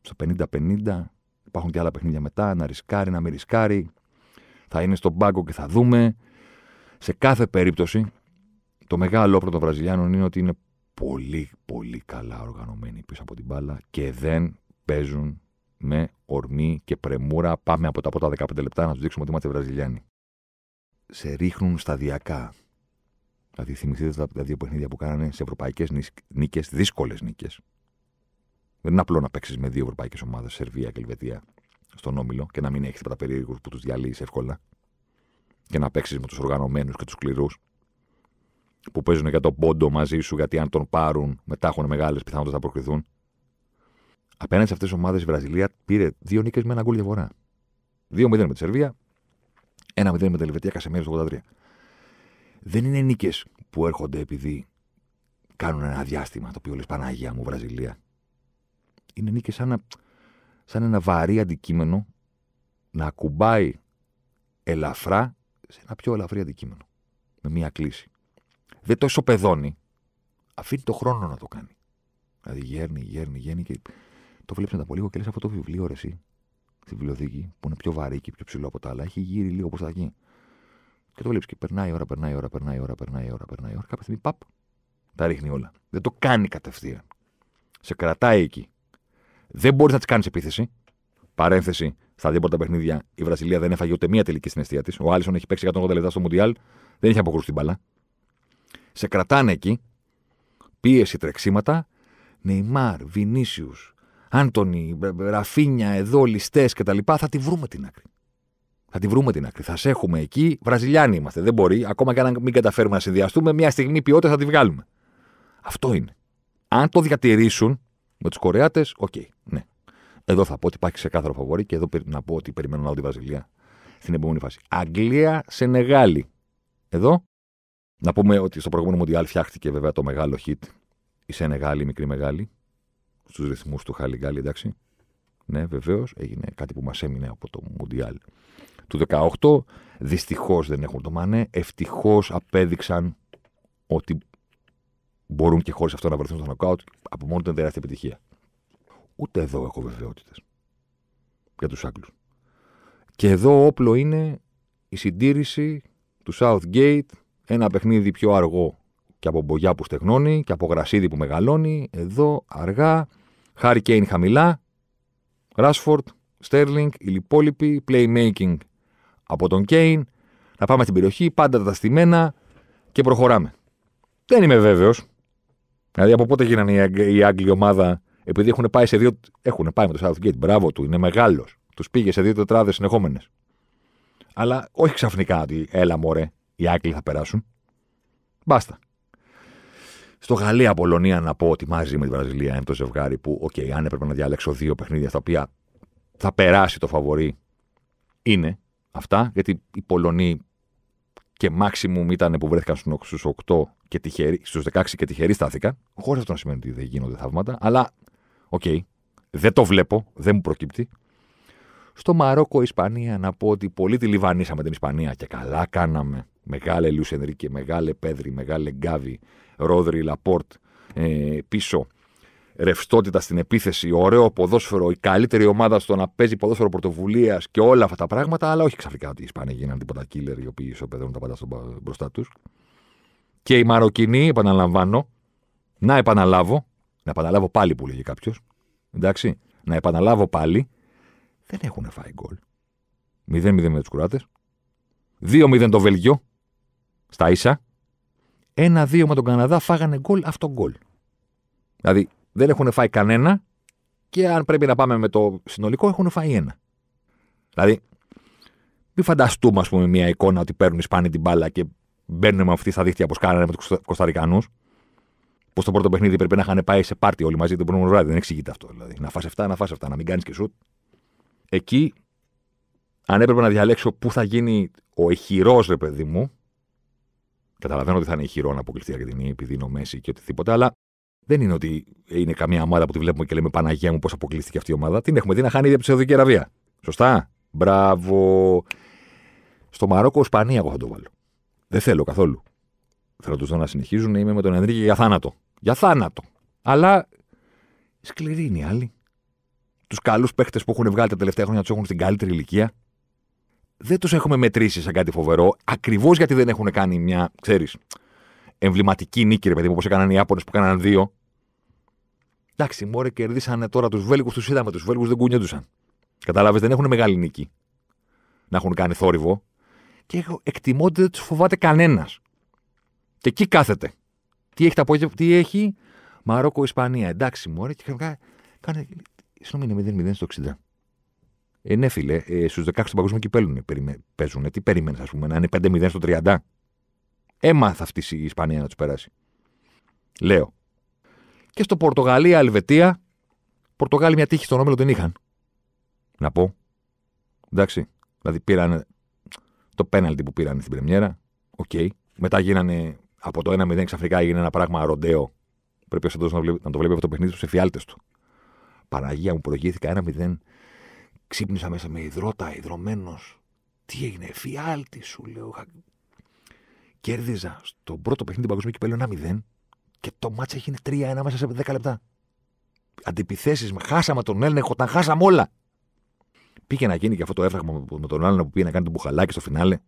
S1: Στο 50-50. Υπάρχουν και άλλα παιχνίδια μετά. Να ρισκάρει, να μην ρισκάρει. Θα είναι στον πάγκο και θα δούμε. Σε κάθε περίπτωση, το μεγάλο όπλο των Βραζιλιάνων είναι ότι είναι πολύ, πολύ καλά οργανωμένοι πίσω από την μπάλα και δεν παίζουν με ορμή και πρεμούρα. Πάμε από τα πρώτα 15 λεπτά να τους δείξουμε ότι είμαστε Βραζιλιάνοι. Σε ρίχνουν σταδιακά. Δηλαδή, θυμηθείτε τα δύο παιχνίδια που κάνανε σε ευρωπαϊκές νίκες, δύσκολες νίκες, δεν είναι απλό να παίξεις με δύο ευρωπαϊκές ομάδες, Σερβία και Ελβετία, στον όμιλο και να μην έχεις τίποτα περίεργου που τους διαλύεις εύκολα. Και να παίξεις με τους οργανωμένους και τους σκληρούς που παίζουν για τον πόντο μαζί σου, γιατί αν τον πάρουν, μετά έχουν μεγάλες πιθανότητες να προκριθούν. Απέναντι σε αυτές τις ομάδες η Βραζιλία πήρε δύο νίκες με ένα γκολ διαφορά. 2-0 με τη Σερβία, 1-0 με την Ελβετία Κασεμίρο στο 83. Δεν είναι νίκες που έρχονται επειδή κάνουν ένα διάστημα το οποίο λες Παναγία μου Βραζιλία είναι νίκη σαν, να, σαν ένα βαρύ αντικείμενο να ακουμπάει ελαφρά σε ένα πιο ελαφρύ αντικείμενο. Με μία κλίση. Δεν το ισοπεδώνει. Αφήνει το χρόνο να το κάνει. Δηλαδή γέρνει, γέρνει, γέρνει και το βλέπεις μετά από λίγο και λες αυτό το βιβλίο ρε, εσύ, στη βιβλιοθήκη, που είναι πιο βαρύ και πιο ψηλό από τα άλλα, έχει γύρει λίγο προς τα εκεί. Και το βλέπεις και περνάει ώρα, περνάει ώρα, περνάει ώρα, περνάει ώρα, περνάει ώρα. Κάποια στιγμή, παπ, τα ρίχνει όλα. Δεν το κάνει κατευθείαν. Σε κρατάει εκεί. Δεν μπορεί να της κάνεις επίθεση. Παρένθεση, στα δύο πρώτα παιχνίδια η Βραζιλία δεν έφαγε ούτε μία τελική στην της. Ο Άλισον έχει παίξει 180 λεπτά στο Μουντιάλ, δεν έχει αποκρούσει την μπαλά. Σε κρατάνε εκεί, πίεση τρεξίματα. Νεϊμάρ, Βινίσιους, Άντωνη, Ραφίνια, εδώ ληστέ κτλ. Θα τη βρούμε την άκρη. Θα τη βρούμε την άκρη. Θα σε έχουμε εκεί. Βραζιλιάνοι είμαστε. Δεν μπορεί. Ακόμα και αν μην καταφέρουμε να συνδυαστούμε, μια στιγμή ποιότητα θα τη βγάλουμε. Αυτό είναι. Αν το διατηρήσουν, με τους Κορεάτες, οκ. ναι. Εδώ θα πω ότι υπάρχει ξεκάθαρο φαβορή και εδώ να πω ότι περιμένω να δω τη βασιλεία στην επόμενη φάση. Αγγλία, Σενεγάλη. Εδώ να πούμε ότι στο προηγούμενο Μοντιάλ φτιάχτηκε βέβαια το μεγάλο hit. Η Σενεγάλη, η μικρή μεγάλη. Στους ρυθμούς του Χαλιγκάλη, εντάξει. Ναι, βεβαίως. Έγινε κάτι που μας έμεινε από το Μοντιάλ του 18. Δυστυχώς δεν έχουν το Μανέ. Ευτυχώς απέδειξαν ότι μπορούν και χωρίς αυτό να βρεθούν στο νοκάουτ, από μόνο του τεράστια επιτυχία. Ούτε εδώ έχω βεβαιότητες για τους Άγγλους. Και εδώ όπλο είναι η συντήρηση του Southgate, ένα παιχνίδι πιο αργό και από μπογιά που στεγνώνει και από γρασίδι που μεγαλώνει. Εδώ αργά, Χάρη Κέιν χαμηλά, Ράσφορντ, Στέρλινγκ, οι υπόλοιποι, playmaking από τον Κέιν. Να πάμε στην περιοχή, πάντα τα στημένα και προχωράμε. Δεν είμαι βέβαιος Δηλαδή από πότε γίνανε οι Άγγλοι ομάδα, επειδή έχουν πάει σε δύο. Έχουν πάει με το Southgate, μπράβο του, είναι μεγάλος. Τους πήγε σε δύο τετράδες συνεχόμενες. Αλλά όχι ξαφνικά ότι έλα μωρέ, οι Άγγλοι θα περάσουν. Μπάστα. Στο Γαλλία-Πολωνία να πω ότι μαζί με τη Βραζιλία είναι το ζευγάρι που, οκ, okay, αν έπρεπε να διαλέξω δύο παιχνίδια στα οποία θα περάσει το φαβορή, είναι αυτά, γιατί οι Πολωνοί και maximum ήταν που βρέθηκαν στους 8 και τυχεροί, στους 16 και τυχεροί στάθηκα. Χωρίς αυτό να σημαίνει ότι δεν γίνονται θαύματα, αλλά οκ, okay, δεν το βλέπω, δεν μου προκύπτει. Στο Μαρόκο, Ισπανία, να πω ότι πολύ τη λιβανίσαμε την Ισπανία και καλά κάναμε. Μεγάλε Λιούς Ρίκε, μεγάλε Πέδρη, μεγάλε Γκάβι, Ρόδρι Λαπόρτ, ε, πίσω ρευστότητα στην επίθεση, ωραίο ποδόσφαιρο, η καλύτερη ομάδα στο να παίζει ποδόσφαιρο πρωτοβουλίας και όλα αυτά τα πράγματα, αλλά όχι ξαφνικά ότι οι Ισπανοί γίνανε τίποτα killer οι οποίοι ισοπεδώνουν τα πάντα στον, μπροστά τους. Και οι Μαροκινοί, επαναλαμβάνω, να επαναλάβω, να επαναλάβω πάλι που λέγει κάποιος, εντάξει, να επαναλάβω πάλι, δεν έχουν φάει γκολ. 0-0 με τους κουράτε. 2-0 το Βέλγιο, στα ίσα. 1-2 με τον Καναδά φάγανε γκολ αυτό γκολ. Δηλαδή δεν έχουν φάει κανένα και αν πρέπει να πάμε με το συνολικό, έχουν φάει ένα. Δηλαδή, μην φανταστούμε, ας πούμε, μια εικόνα ότι παίρνουν οι την μπάλα και μπαίνουν με αυτή στα δίχτυα που κάνανε με τους Κωνσταντινού. που στο πρώτο παιχνίδι πρέπει να είχαν πάει σε πάρτι όλοι μαζί το πρώτο βράδυ. Δεν εξηγείται αυτό. Δηλαδή. Να φας 7, να φας 7, να μην κάνεις και σουτ. Εκεί, αν έπρεπε να διαλέξω πού θα γίνει ο εχειρό, ρε παιδί μου. Καταλαβαίνω ότι θα είναι ηχηρό να αποκλειστεί η Αργεντινή επειδή είναι ο Μέση και οτιδήποτε, αλλά δεν είναι ότι είναι καμία ομάδα που τη βλέπουμε και λέμε Παναγία μου πώς αποκλείστηκε αυτή η ομάδα. Την έχουμε δει να χάνει η από τη Αραβία. Σωστά. Μπράβο. Στο Μαρόκο, Ισπανία, εγώ θα το βάλω. Δεν θέλω καθόλου. Θέλω τους δω να συνεχίζουν. Είμαι με τον Ενρίκη για θάνατο. Για θάνατο. Αλλά σκληροί είναι οι άλλοι. Τους καλούς παίχτες που έχουν βγάλει τα τελευταία χρόνια τους έχουν στην καλύτερη ηλικία. Δεν τους έχουμε μετρήσει σαν κάτι φοβερό. Ακριβώς γιατί δεν έχουν κάνει μια, ξέρεις, εμβληματική νίκη, ρε παιδί μου, όπως έκαναν οι Άπωνες που έκαναν δύο. Εντάξει, μόρε κερδίσανε τώρα τους Βέλγους, τους είδαμε. Τους Βέλγους δεν κουνιόντουσαν. Κατάλαβες, δεν έχουν μεγάλη νίκη να έχουν κάνει θόρυβο. Και εκτιμώνται δεν τους φοβάται κανένας. Και εκεί κάθεται. Τι έχει, τα πόδια, τι έχει Μαρόκο, Ισπανία. Εντάξει, μωρέ, και ξαφνικά κάνε. Συγγνώμη, είναι 0-0 στο 60. Ε, ναι, φίλε, ε, στους 16 του παγκόσμιου κυπέλου παίζουν. Τι περίμενε, ας πούμε, να είναι 5-0 στο 30. Έμαθα αυτή η Ισπανία να τους περάσει. Λέω. Και στο Πορτογαλία-Ελβετία, Πορτογάλοι μια τύχη στον όμιλο δεν είχαν. Να πω. Εντάξει. Δηλαδή πήραν το πέναλτι που πήραν στην Πρεμιέρα. Οκ. Μετά γίνανε από το 1-0 ξαφνικά έγινε ένα πράγμα ροντέο. Πρέπει ο Σαντός να, να το βλέπει αυτό το παιχνίδι σε εφιάλτε του. Παναγία μου, προηγήθηκα 1-0. Ξύπνησα μέσα με υδρότα, υδρωμένος. Τι έγινε, εφιάλτη σου, λέω κέρδιζα στο πρώτο παιχνίδι του παγκοσμιου κυπελλου Κυπέλου 1-0 και το μάτσα έγινε 3-1 μέσα σε 10 λεπτά. Αντιπιθέσεις, χάσαμε τον έλεγχο, τα χάσαμε όλα. Πήγε να γίνει και αυτό το έφραγμα με τον άλλον που πήγε να κάνει τον μπουχαλάκι στο φινάλε.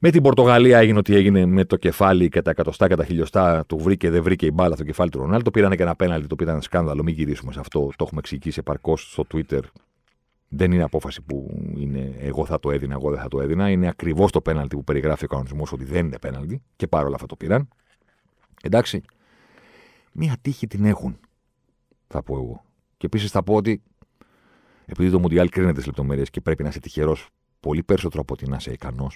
S1: Με την Πορτογαλία έγινε ότι έγινε με το κεφάλι και τα εκατοστά κατά χιλιοστά. του βρήκε, δεν βρήκε η μπάλα στο κεφάλι του Ρονάλτο. Πήρανε και ένα πέναλτι το οποίο ήταν σκάνδαλο. Μην γυρίσουμε σε αυτό. Το έχουμε εξηγήσει επαρκώς στο Twitter δεν είναι απόφαση που είναι εγώ θα το έδινα, εγώ δεν θα το έδινα. Είναι ακριβώς το πέναλτι που περιγράφει ο κανονισμός ότι δεν είναι πέναλτι και παρόλα αυτά το πήραν. Εντάξει. Μία τύχη την έχουν, θα πω εγώ. Και επίσης θα πω ότι επειδή το Μουντιάλ κρίνεται στις λεπτομέρειες και πρέπει να είσαι τυχερός πολύ περισσότερο από ότι να είσαι ικανός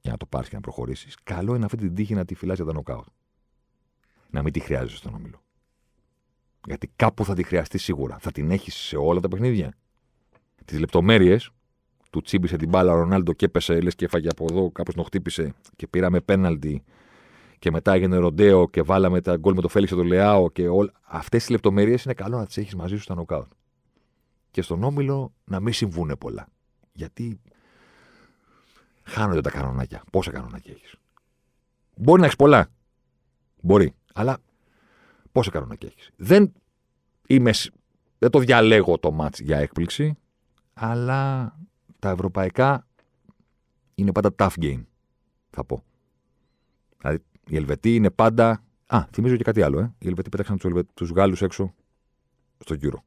S1: για να το πάρεις και να προχωρήσεις, καλό είναι αυτή την τύχη να τη φυλάς για τα νοκάουτ. Να μην τη χρειάζεσαι στον όμιλο. Γιατί κάπου θα τη χρειαστείς σίγουρα. Θα την έχεις σε όλα τα παιχνίδια τις λεπτομέρειες του τσίμπησε την μπάλα ο Ρονάλντο και έπεσε, λες και έφαγε από εδώ, κάπως τον χτύπησε και πήραμε πέναλτι και μετά έγινε ροντέο και βάλαμε τα γκολ με το Φέλιξ και τον Λεάο και όλα. Αυτέ τι λεπτομέρειες είναι καλό να τις έχεις μαζί σου στα νοκάουτ. Και στον όμιλο να μην συμβούνε πολλά. Γιατί χάνονται τα κανονάκια. Πόσα κανονάκια έχεις. Μπορεί να έχεις πολλά. Μπορεί. Αλλά πόσα κανονάκια έχεις. Δεν είμαι. Δεν το διαλέγω το μάτς για έκπληξη αλλά τα ευρωπαϊκά είναι πάντα tough game, θα πω. Δηλαδή, οι Ελβετοί είναι πάντα. Α, θυμίζω και κάτι άλλο. Ε. Οι Ελβετοί πέταξαν τους τους Γάλλους έξω στο γύρο.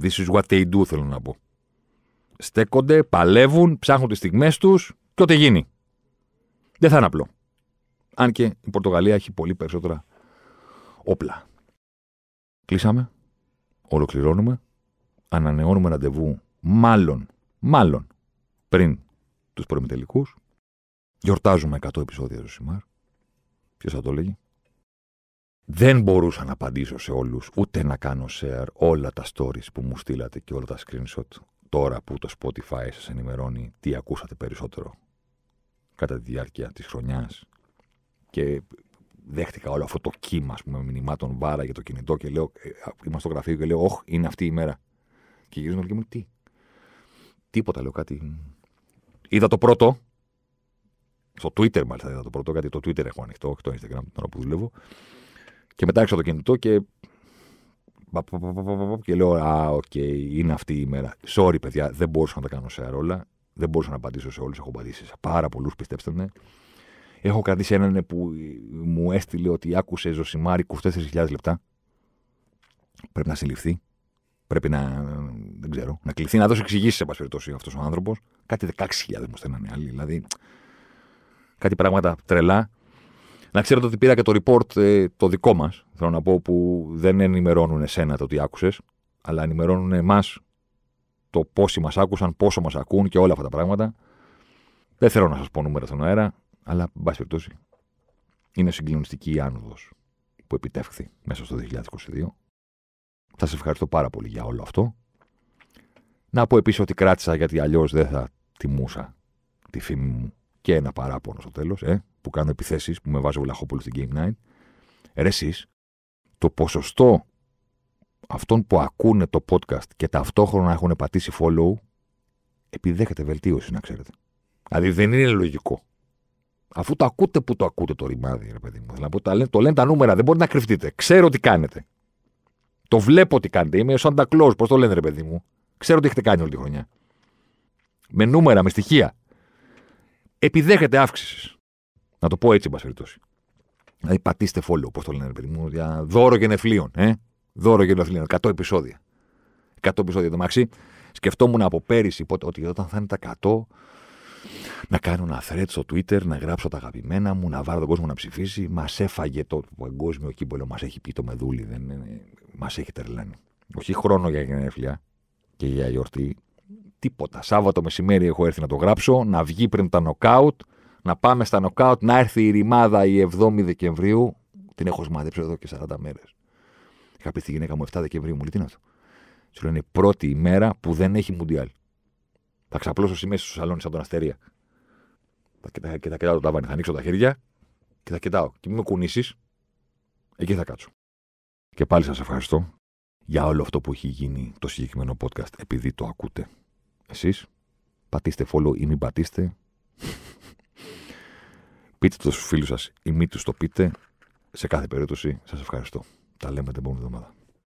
S1: This is what they do, θέλω να πω. Στέκονται, παλεύουν, ψάχνουν τις στιγμές τους και ό,τι γίνει. Δεν θα είναι απλό. Αν και η Πορτογαλία έχει πολύ περισσότερα όπλα. Κλείσαμε. Ολοκληρώνουμε. Ανανεώνουμε ραντεβού μάλλον, μάλλον, πριν τους προμητελικού, γιορτάζουμε 100 επεισόδια του Σιμάρ. Ποιος θα το λέγει. Δεν μπορούσα να απαντήσω σε όλους ούτε να κάνω share όλα τα stories που μου στείλατε και όλα τα screenshot τώρα που το Spotify σας ενημερώνει τι ακούσατε περισσότερο κατά τη διάρκεια της χρονιάς. και δέχτηκα όλο αυτό το κύμα ας πούμε, μηνυμάτων βάρα για το κινητό και λέω, ε, είμαστε στο γραφείο και λέω, όχι, είναι αυτή η μέρα. Και γύρω μου, τι, Τίποτα λέω κάτι. Είδα το πρώτο. Στο Twitter μάλιστα είδα το πρώτο. Κάτι το Twitter έχω ανοιχτό, όχι το Instagram την ώρα που δουλεύω. Και μετά έξω το κινητό και. Και λέω, Α, οκ, okay, είναι αυτή η μέρα. Sorry, παιδιά, δεν μπορούσα να τα κάνω σε αρόλα. Δεν μπορούσα να απαντήσω σε όλους. Έχω απαντήσει σε πάρα πολλούς, πιστέψτε με. Έχω κρατήσει έναν που μου έστειλε ότι άκουσε ζωσιμάρι 24.000 λεπτά. Πρέπει να συλληφθεί. Πρέπει να, δεν ξέρω, να κληθεί να δώσει εξηγήσεις σε πάση περιπτώσει αυτός ο άνθρωπος. Κάτι 16.000 μου στέλνανε άλλοι. Δηλαδή, κάτι πράγματα τρελά. Να ξέρετε ότι πήρα και το report ε, το δικό μας. Θέλω να πω που δεν ενημερώνουν εσένα το τι άκουσες, αλλά ενημερώνουν εμάς το πόσοι μας άκουσαν, πόσο μας ακούν και όλα αυτά τα πράγματα. Δεν θέλω να σας πω νούμερα στον αέρα, αλλά εν περιπτώσει είναι συγκλονιστική η άνοδος που επιτεύχθη μέσα στο 2022 θα σε ευχαριστώ πάρα πολύ για όλο αυτό. Να πω επίσης ότι κράτησα γιατί αλλιώς δεν θα τιμούσα τη φήμη μου και ένα παράπονο στο τέλος, ε, που κάνω επιθέσεις, που με βάζω ο Βλαχόπουλος στην Game Night. Ε, ρε εσείς, το ποσοστό αυτών που ακούνε το podcast και ταυτόχρονα έχουν πατήσει follow, επιδέχεται βελτίωση, να ξέρετε. Δηλαδή δεν είναι λογικό. Αφού το ακούτε που το ακούτε το ρημάδι, ρε παιδί μου. το λένε τα νούμερα, δεν μπορείτε να κρυφτείτε. Ξέρω τι κάνετε. Το βλέπω τι κάνετε. Είμαι ο Σάντα πώς το λένε ρε παιδί μου. Ξέρω τι έχετε κάνει όλη τη χρονιά. Με νούμερα, με στοιχεία. Επιδέχεται αύξησης. Να το πω έτσι, εν πάση περιπτώσει. Δηλαδή, πατήστε follow, πώς το λένε, ρε παιδί μου, για δώρο νεφλίων, Ε? Δώρο νεφλίων, 100 επεισόδια. 100 επεισόδια. Το μαξί, σκεφτόμουν από πέρυσι ότι όταν θα είναι τα 100, να κάνω ένα thread στο Twitter, να γράψω τα αγαπημένα μου, να βάλω τον κόσμο να ψηφίσει. Μας έφαγε το παγκόσμιο κύπελο, μας έχει πει το μεδούλι. Δεν είναι. Μας έχει τρελάνει. Όχι χρόνο για γενέθλια και για γιορτή. Τίποτα. Σάββατο μεσημέρι έχω έρθει να το γράψω, να βγει πριν τα νοκάουτ, να πάμε στα νοκάουτ, να έρθει η ρημάδα η 7η Δεκεμβρίου. Την έχω σμαδέψει εδώ και 40 μέρες. Είχα πει στη γυναίκα μου 7 Δεκεμβρίου, μου λέει τι είναι αυτό. Σου λένε πρώτη ημέρα που δεν έχει μουντιάλ. Θα ξαπλώσω στη μέση στο σαλόνι σαν τον Αστερία. Θα κοιτάω το ταβάνι, θα ανοίξω τα χέρια και θα κοιτάω. Και μην με κουνήσεις, εκεί θα κάτσω. Και πάλι σας ευχαριστώ για όλο αυτό που έχει γίνει το συγκεκριμένο podcast επειδή το ακούτε. Εσείς πατήστε follow ή μην πατήστε. [LAUGHS] πείτε το στους φίλους σας ή μην τους το πείτε. Σε κάθε περίπτωση σας ευχαριστώ. Τα λέμε την επόμενη εβδομάδα.